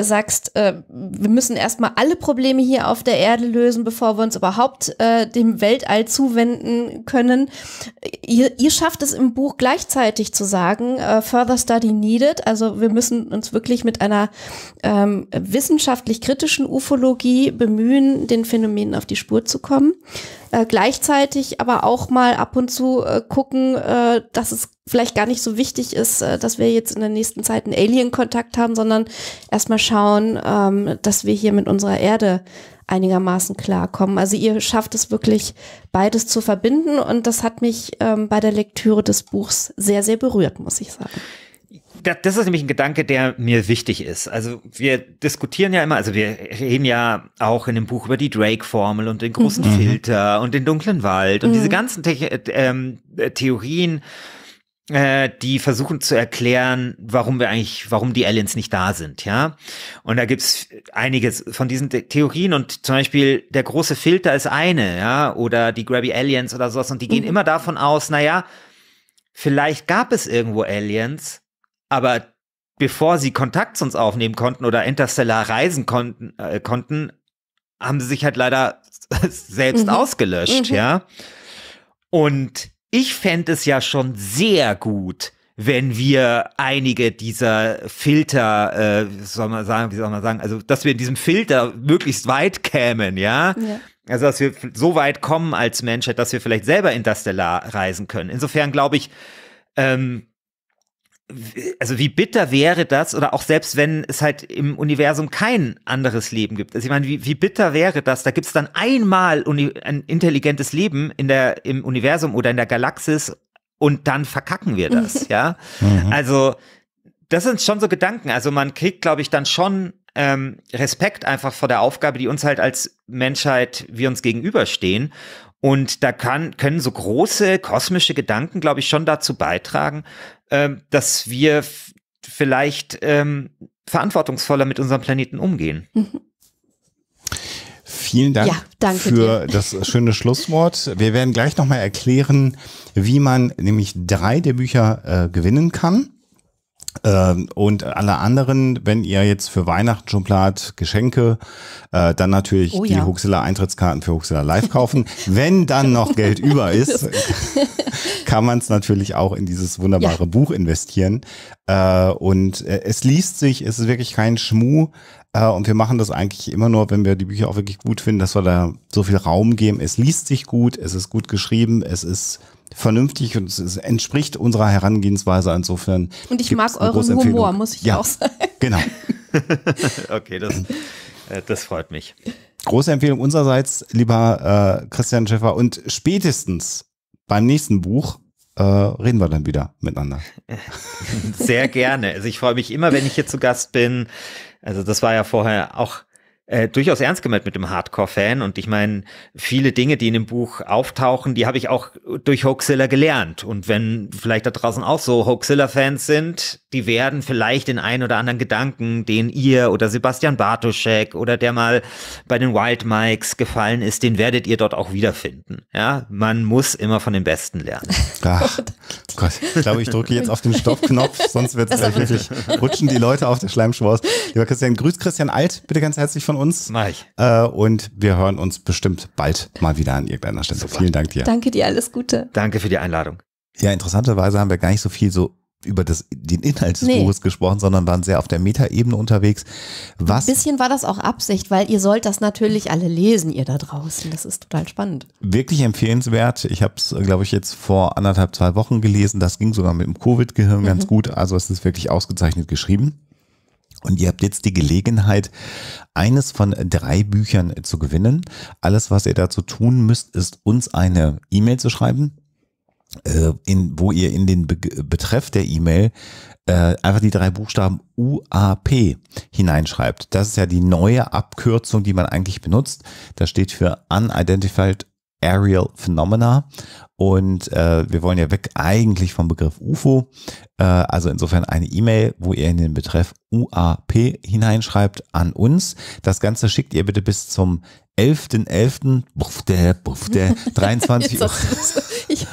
sagst, äh, wir müssen erstmal alle Probleme hier auf der Erde lösen, bevor wir uns überhaupt äh, dem Weltall zuwenden können. Ihr, ihr schafft es im Buch gleichzeitig zu sagen, äh, further study needed, also wir müssen uns wirklich mit einer ähm, wissenschaftlich kritischen Ufologie bemühen, den Phänomenen auf die Spur zu kommen. Äh, gleichzeitig aber auch mal ab und zu äh, gucken, äh, dass es vielleicht gar nicht so wichtig ist, äh, dass wir jetzt in der nächsten Zeit einen Alien-Kontakt haben, sondern erstmal schauen, ähm, dass wir hier mit unserer Erde einigermaßen klarkommen. Also ihr schafft es wirklich, beides zu verbinden und das hat mich ähm, bei der Lektüre des Buchs sehr, sehr berührt, muss ich sagen das ist nämlich ein Gedanke, der mir wichtig ist. Also wir diskutieren ja immer, also wir reden ja auch in dem Buch über die Drake-Formel und den großen mhm. mhm. Filter und den dunklen Wald und mhm. diese ganzen The äh, ähm, äh, Theorien, äh, die versuchen zu erklären, warum wir eigentlich, warum die Aliens nicht da sind, ja. Und da gibt's einiges von diesen The Theorien und zum Beispiel der große Filter ist eine, ja, oder die Grabby Aliens oder sowas und die gehen mhm. immer davon aus, naja, vielleicht gab es irgendwo Aliens, aber bevor sie Kontakt zu uns aufnehmen konnten oder interstellar reisen konnten, äh, konnten haben sie sich halt leider selbst mhm. ausgelöscht, mhm. ja. Und ich fände es ja schon sehr gut, wenn wir einige dieser Filter, äh, soll man sagen, wie soll man sagen, also dass wir in diesem Filter möglichst weit kämen, ja? ja. Also dass wir so weit kommen als Menschheit, dass wir vielleicht selber interstellar reisen können. Insofern glaube ich, ähm, also wie bitter wäre das, oder auch selbst wenn es halt im Universum kein anderes Leben gibt. Also ich meine, wie, wie bitter wäre das? Da gibt es dann einmal ein intelligentes Leben in der, im Universum oder in der Galaxis und dann verkacken wir das, mhm. ja. Mhm. Also das sind schon so Gedanken. Also man kriegt, glaube ich, dann schon ähm, Respekt einfach vor der Aufgabe, die uns halt als Menschheit, wir uns gegenüberstehen. Und da kann, können so große kosmische Gedanken, glaube ich, schon dazu beitragen, ähm, dass wir vielleicht ähm, verantwortungsvoller mit unserem Planeten umgehen. Mhm. Vielen Dank ja, für dir. das schöne Schlusswort. Wir werden gleich nochmal erklären, wie man nämlich drei der Bücher äh, gewinnen kann. Ähm, und alle anderen, wenn ihr jetzt für Weihnachten schon plant, Geschenke, äh, dann natürlich oh, die ja. Huxilla Eintrittskarten für Huxilla Live kaufen. wenn dann noch Geld über ist, kann man es natürlich auch in dieses wunderbare ja. Buch investieren. Äh, und äh, es liest sich, es ist wirklich kein Schmuh. Äh, und wir machen das eigentlich immer nur, wenn wir die Bücher auch wirklich gut finden, dass wir da so viel Raum geben. Es liest sich gut, es ist gut geschrieben, es ist vernünftig und es entspricht unserer Herangehensweise insofern. Und ich mag euren Humor, muss ich ja, auch sagen. Genau. okay, das, äh, das freut mich. Große Empfehlung unsererseits, lieber äh, Christian Schäffer. Und spätestens beim nächsten Buch äh, reden wir dann wieder miteinander. Sehr gerne. Also ich freue mich immer, wenn ich hier zu Gast bin. Also das war ja vorher auch äh, durchaus ernst gemeint mit dem Hardcore-Fan. Und ich meine, viele Dinge, die in dem Buch auftauchen, die habe ich auch durch Hoaxilla gelernt. Und wenn vielleicht da draußen auch so Hoaxilla-Fans sind, die werden vielleicht den einen oder anderen Gedanken, den ihr oder Sebastian Bartoschek oder der mal bei den Wild Mikes gefallen ist, den werdet ihr dort auch wiederfinden. Ja, man muss immer von den Besten lernen. Ach, Gott, ich glaube, ich drücke jetzt auf den Stoppknopf, sonst wird es wirklich rutschen die Leute auf der Schleimschwurst. Lieber Christian, grüß Christian Alt, bitte ganz herzlich von von uns. Mach Äh, und wir hören uns bestimmt bald mal wieder an irgendeiner Stelle. Super. Vielen Dank dir. Danke dir, alles Gute. Danke für die Einladung. Ja, interessanterweise haben wir gar nicht so viel so über das, den Inhalt des nee. Buches gesprochen, sondern waren sehr auf der Metaebene unterwegs. Was Ein bisschen war das auch Absicht, weil ihr sollt das natürlich alle lesen, ihr da draußen. Das ist total spannend. Wirklich empfehlenswert. Ich habe es, glaube ich, jetzt vor anderthalb, zwei Wochen gelesen. Das ging sogar mit dem Covid-Gehirn mhm. ganz gut. Also es ist wirklich ausgezeichnet geschrieben. Und ihr habt jetzt die Gelegenheit, eines von drei Büchern zu gewinnen. Alles, was ihr dazu tun müsst, ist uns eine E-Mail zu schreiben, äh, in, wo ihr in den Be Betreff der E-Mail äh, einfach die drei Buchstaben UAP hineinschreibt. Das ist ja die neue Abkürzung, die man eigentlich benutzt. Das steht für Unidentified Aerial Phenomena. Und äh, wir wollen ja weg eigentlich vom Begriff UFO. Äh, also insofern eine E-Mail, wo ihr in den Betreff UAP hineinschreibt an uns. Das Ganze schickt ihr bitte bis zum 11.11. 11. 23 Uhr.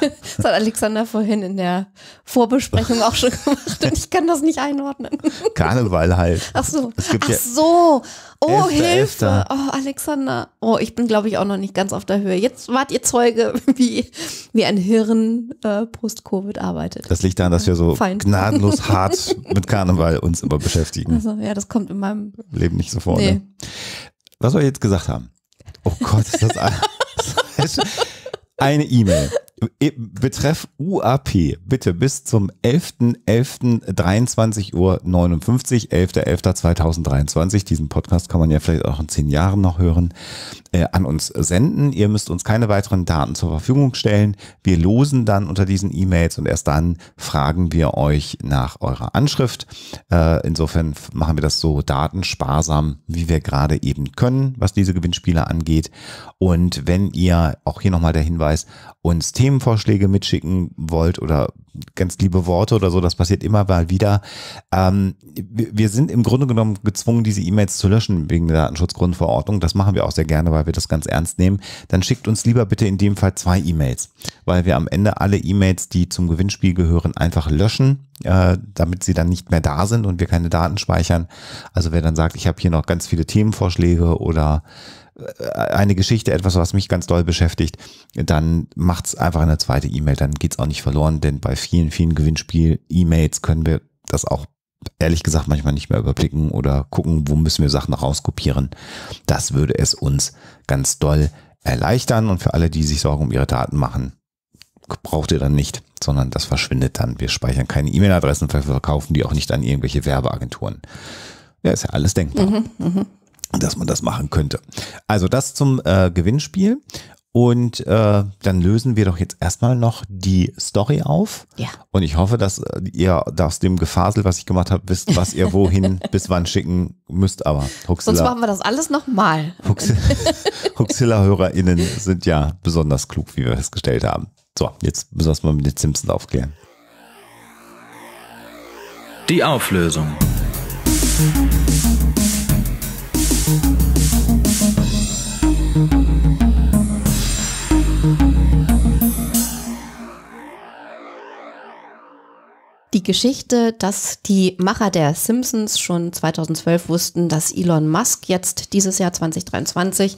Das hat Alexander vorhin in der Vorbesprechung auch schon gemacht und ich kann das nicht einordnen. Karneval halt. Ach so. Ach so. Oh, Elfter, Hilfe. Elfter. Oh, Alexander. Oh, ich bin, glaube ich, auch noch nicht ganz auf der Höhe. Jetzt wart ihr Zeuge, wie, wie ein Hirn äh, Post-Covid arbeitet. Das liegt daran, dass wir so Feind. gnadenlos hart mit Karneval uns immer beschäftigen. Also, ja, das kommt in meinem Leben nicht so vor. Ne? Nee. Ne? Was wir jetzt gesagt haben. Oh Gott, ist das. alles? Eine E-Mail. Äh, Betreff UAP, bitte bis zum 11.11.23 Uhr 59, 11.11.2023, diesen Podcast kann man ja vielleicht auch in zehn Jahren noch hören, äh, an uns senden. Ihr müsst uns keine weiteren Daten zur Verfügung stellen. Wir losen dann unter diesen E-Mails und erst dann fragen wir euch nach eurer Anschrift. Äh, insofern machen wir das so datensparsam, wie wir gerade eben können, was diese Gewinnspiele angeht. Und wenn ihr, auch hier nochmal der Hinweis, uns Themen Themenvorschläge mitschicken wollt oder ganz liebe Worte oder so, das passiert immer mal wieder. Ähm, wir sind im Grunde genommen gezwungen, diese E-Mails zu löschen wegen der Datenschutzgrundverordnung. Das machen wir auch sehr gerne, weil wir das ganz ernst nehmen. Dann schickt uns lieber bitte in dem Fall zwei E-Mails, weil wir am Ende alle E-Mails, die zum Gewinnspiel gehören, einfach löschen, äh, damit sie dann nicht mehr da sind und wir keine Daten speichern. Also wer dann sagt, ich habe hier noch ganz viele Themenvorschläge oder äh, eine Geschichte, etwas, was mich ganz doll beschäftigt, dann macht es einfach eine zweite E-Mail, dann geht es auch nicht verloren, denn bei vielen, vielen Gewinnspiel-E-Mails können wir das auch ehrlich gesagt manchmal nicht mehr überblicken oder gucken, wo müssen wir Sachen rauskopieren. Das würde es uns ganz doll erleichtern und für alle, die sich Sorgen um ihre Daten machen, braucht ihr dann nicht, sondern das verschwindet dann. Wir speichern keine E-Mail-Adressen, verkaufen die auch nicht an irgendwelche Werbeagenturen. Ja, ist ja alles denkbar. Mhm, mh dass man das machen könnte. Also das zum äh, Gewinnspiel. Und äh, dann lösen wir doch jetzt erstmal noch die Story auf. Ja. Und ich hoffe, dass äh, ihr aus dem Gefasel, was ich gemacht habe, wisst, was ihr wohin bis wann schicken müsst. Aber Huxilla, Sonst machen wir das alles nochmal. Huxilla-HörerInnen sind ja besonders klug, wie wir festgestellt haben. So, jetzt müssen wir es mal mit den Simpsons aufklären. Die Auflösung. die Geschichte, dass die Macher der Simpsons schon 2012 wussten, dass Elon Musk jetzt dieses Jahr 2023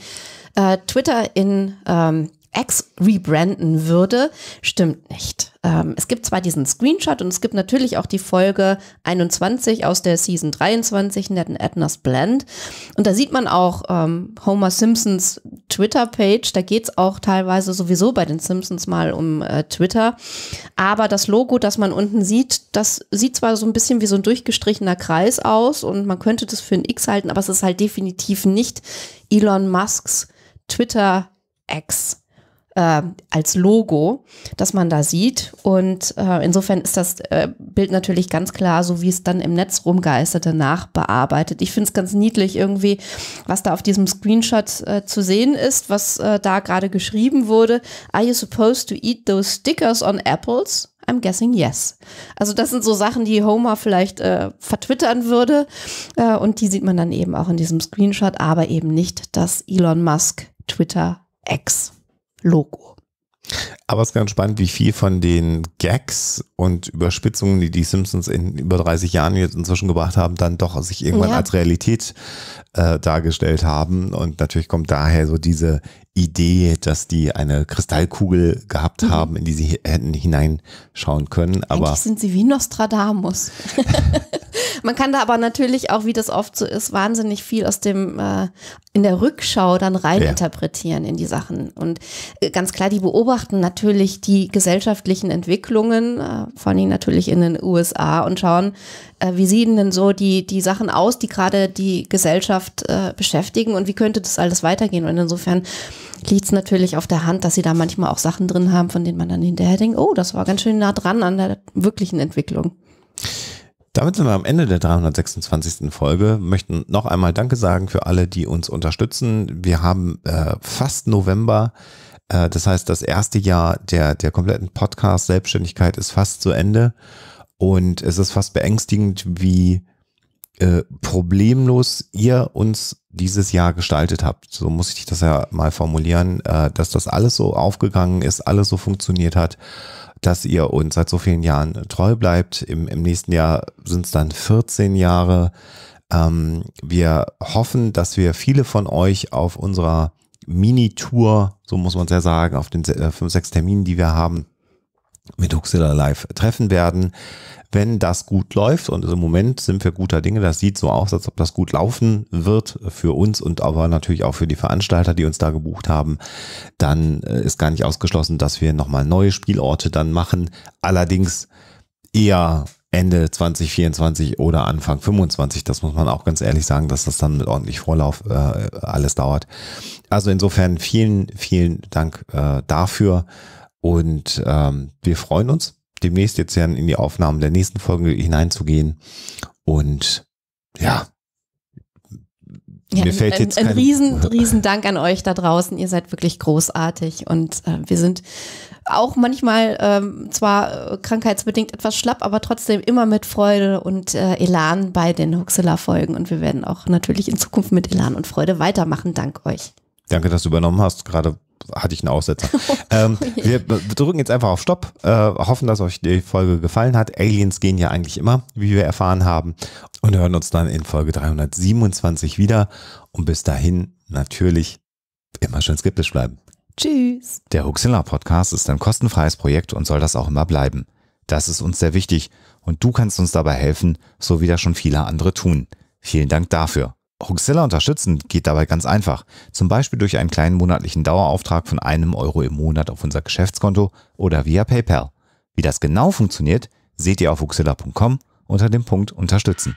äh, Twitter in ähm, X rebranden würde, stimmt nicht. Ähm, es gibt zwar diesen Screenshot und es gibt natürlich auch die Folge 21 aus der Season 23, netten Edna's Blend. Und da sieht man auch ähm, Homer Simpsons Twitter-Page. Da geht's auch teilweise sowieso bei den Simpsons mal um äh, Twitter. Aber das Logo, das man unten sieht, das sieht zwar so ein bisschen wie so ein durchgestrichener Kreis aus und man könnte das für ein X halten, aber es ist halt definitiv nicht Elon Musks Twitter X äh, als Logo, das man da sieht. Und äh, insofern ist das äh, Bild natürlich ganz klar, so wie es dann im Netz rumgeisterte, nachbearbeitet. Ich finde es ganz niedlich irgendwie, was da auf diesem Screenshot äh, zu sehen ist, was äh, da gerade geschrieben wurde. Are you supposed to eat those stickers on apples? I'm guessing yes. Also das sind so Sachen, die Homer vielleicht äh, vertwittern würde äh, und die sieht man dann eben auch in diesem Screenshot, aber eben nicht das Elon Musk Twitter X. Logo. Aber es ist ganz spannend, wie viel von den Gags und Überspitzungen, die die Simpsons in über 30 Jahren jetzt inzwischen gebracht haben, dann doch sich irgendwann ja. als Realität äh, dargestellt haben. Und natürlich kommt daher so diese Idee, dass die eine Kristallkugel gehabt mhm. haben, in die sie hätten hineinschauen können. Aber Eigentlich sind sie wie Nostradamus. Man kann da aber natürlich auch, wie das oft so ist, wahnsinnig viel aus dem äh, in der Rückschau dann reininterpretieren ja. in die Sachen. Und äh, ganz klar, die beobachten natürlich die gesellschaftlichen Entwicklungen, äh, vor allem natürlich in den USA und schauen, äh, wie sehen denn so die, die Sachen aus, die gerade die Gesellschaft äh, beschäftigen und wie könnte das alles weitergehen. Und insofern liegt es natürlich auf der Hand, dass sie da manchmal auch Sachen drin haben, von denen man dann hinterher denkt, oh, das war ganz schön nah dran an der wirklichen Entwicklung. Damit sind wir am Ende der 326. Folge, möchten noch einmal Danke sagen für alle, die uns unterstützen. Wir haben äh, fast November, äh, das heißt das erste Jahr der, der kompletten Podcast-Selbstständigkeit ist fast zu Ende und es ist fast beängstigend, wie äh, problemlos ihr uns dieses Jahr gestaltet habt. So muss ich das ja mal formulieren, äh, dass das alles so aufgegangen ist, alles so funktioniert hat, dass ihr uns seit so vielen Jahren treu bleibt. Im, im nächsten Jahr sind es dann 14 Jahre. Ähm, wir hoffen, dass wir viele von euch auf unserer Mini-Tour, so muss man es ja sagen, auf den äh, fünf, sechs Terminen, die wir haben, mit Huxilla Live treffen werden. Wenn das gut läuft und im Moment sind wir guter Dinge, das sieht so aus, als ob das gut laufen wird für uns und aber natürlich auch für die Veranstalter, die uns da gebucht haben, dann äh, ist gar nicht ausgeschlossen, dass wir nochmal neue Spielorte dann machen. Allerdings eher Ende 2024 oder Anfang 25. Das muss man auch ganz ehrlich sagen, dass das dann mit ordentlich Vorlauf äh, alles dauert. Also insofern vielen, vielen Dank äh, dafür. Und ähm, wir freuen uns, demnächst jetzt ja in die Aufnahmen der nächsten Folge hineinzugehen. Und ja, ja, mir fällt ein, jetzt kein ein riesen, riesen Dank an euch da draußen. Ihr seid wirklich großartig und äh, wir sind auch manchmal ähm, zwar äh, krankheitsbedingt etwas schlapp, aber trotzdem immer mit Freude und äh, Elan bei den Huxilla-Folgen und wir werden auch natürlich in Zukunft mit Elan und Freude weitermachen. Dank euch. Danke, dass du übernommen hast. Gerade hatte ich einen Aussetzer. Oh ähm, wir drücken jetzt einfach auf Stopp, äh, hoffen, dass euch die Folge gefallen hat. Aliens gehen ja eigentlich immer, wie wir erfahren haben, und hören uns dann in Folge 327 wieder. Und bis dahin natürlich immer schön skeptisch bleiben. Tschüss. Der Huxilla Podcast ist ein kostenfreies Projekt und soll das auch immer bleiben. Das ist uns sehr wichtig und du kannst uns dabei helfen, so wie das schon viele andere tun. Vielen Dank dafür. Huxilla unterstützen geht dabei ganz einfach. Zum Beispiel durch einen kleinen monatlichen Dauerauftrag von einem Euro im Monat auf unser Geschäftskonto oder via PayPal. Wie das genau funktioniert, seht ihr auf huxilla.com unter dem Punkt Unterstützen.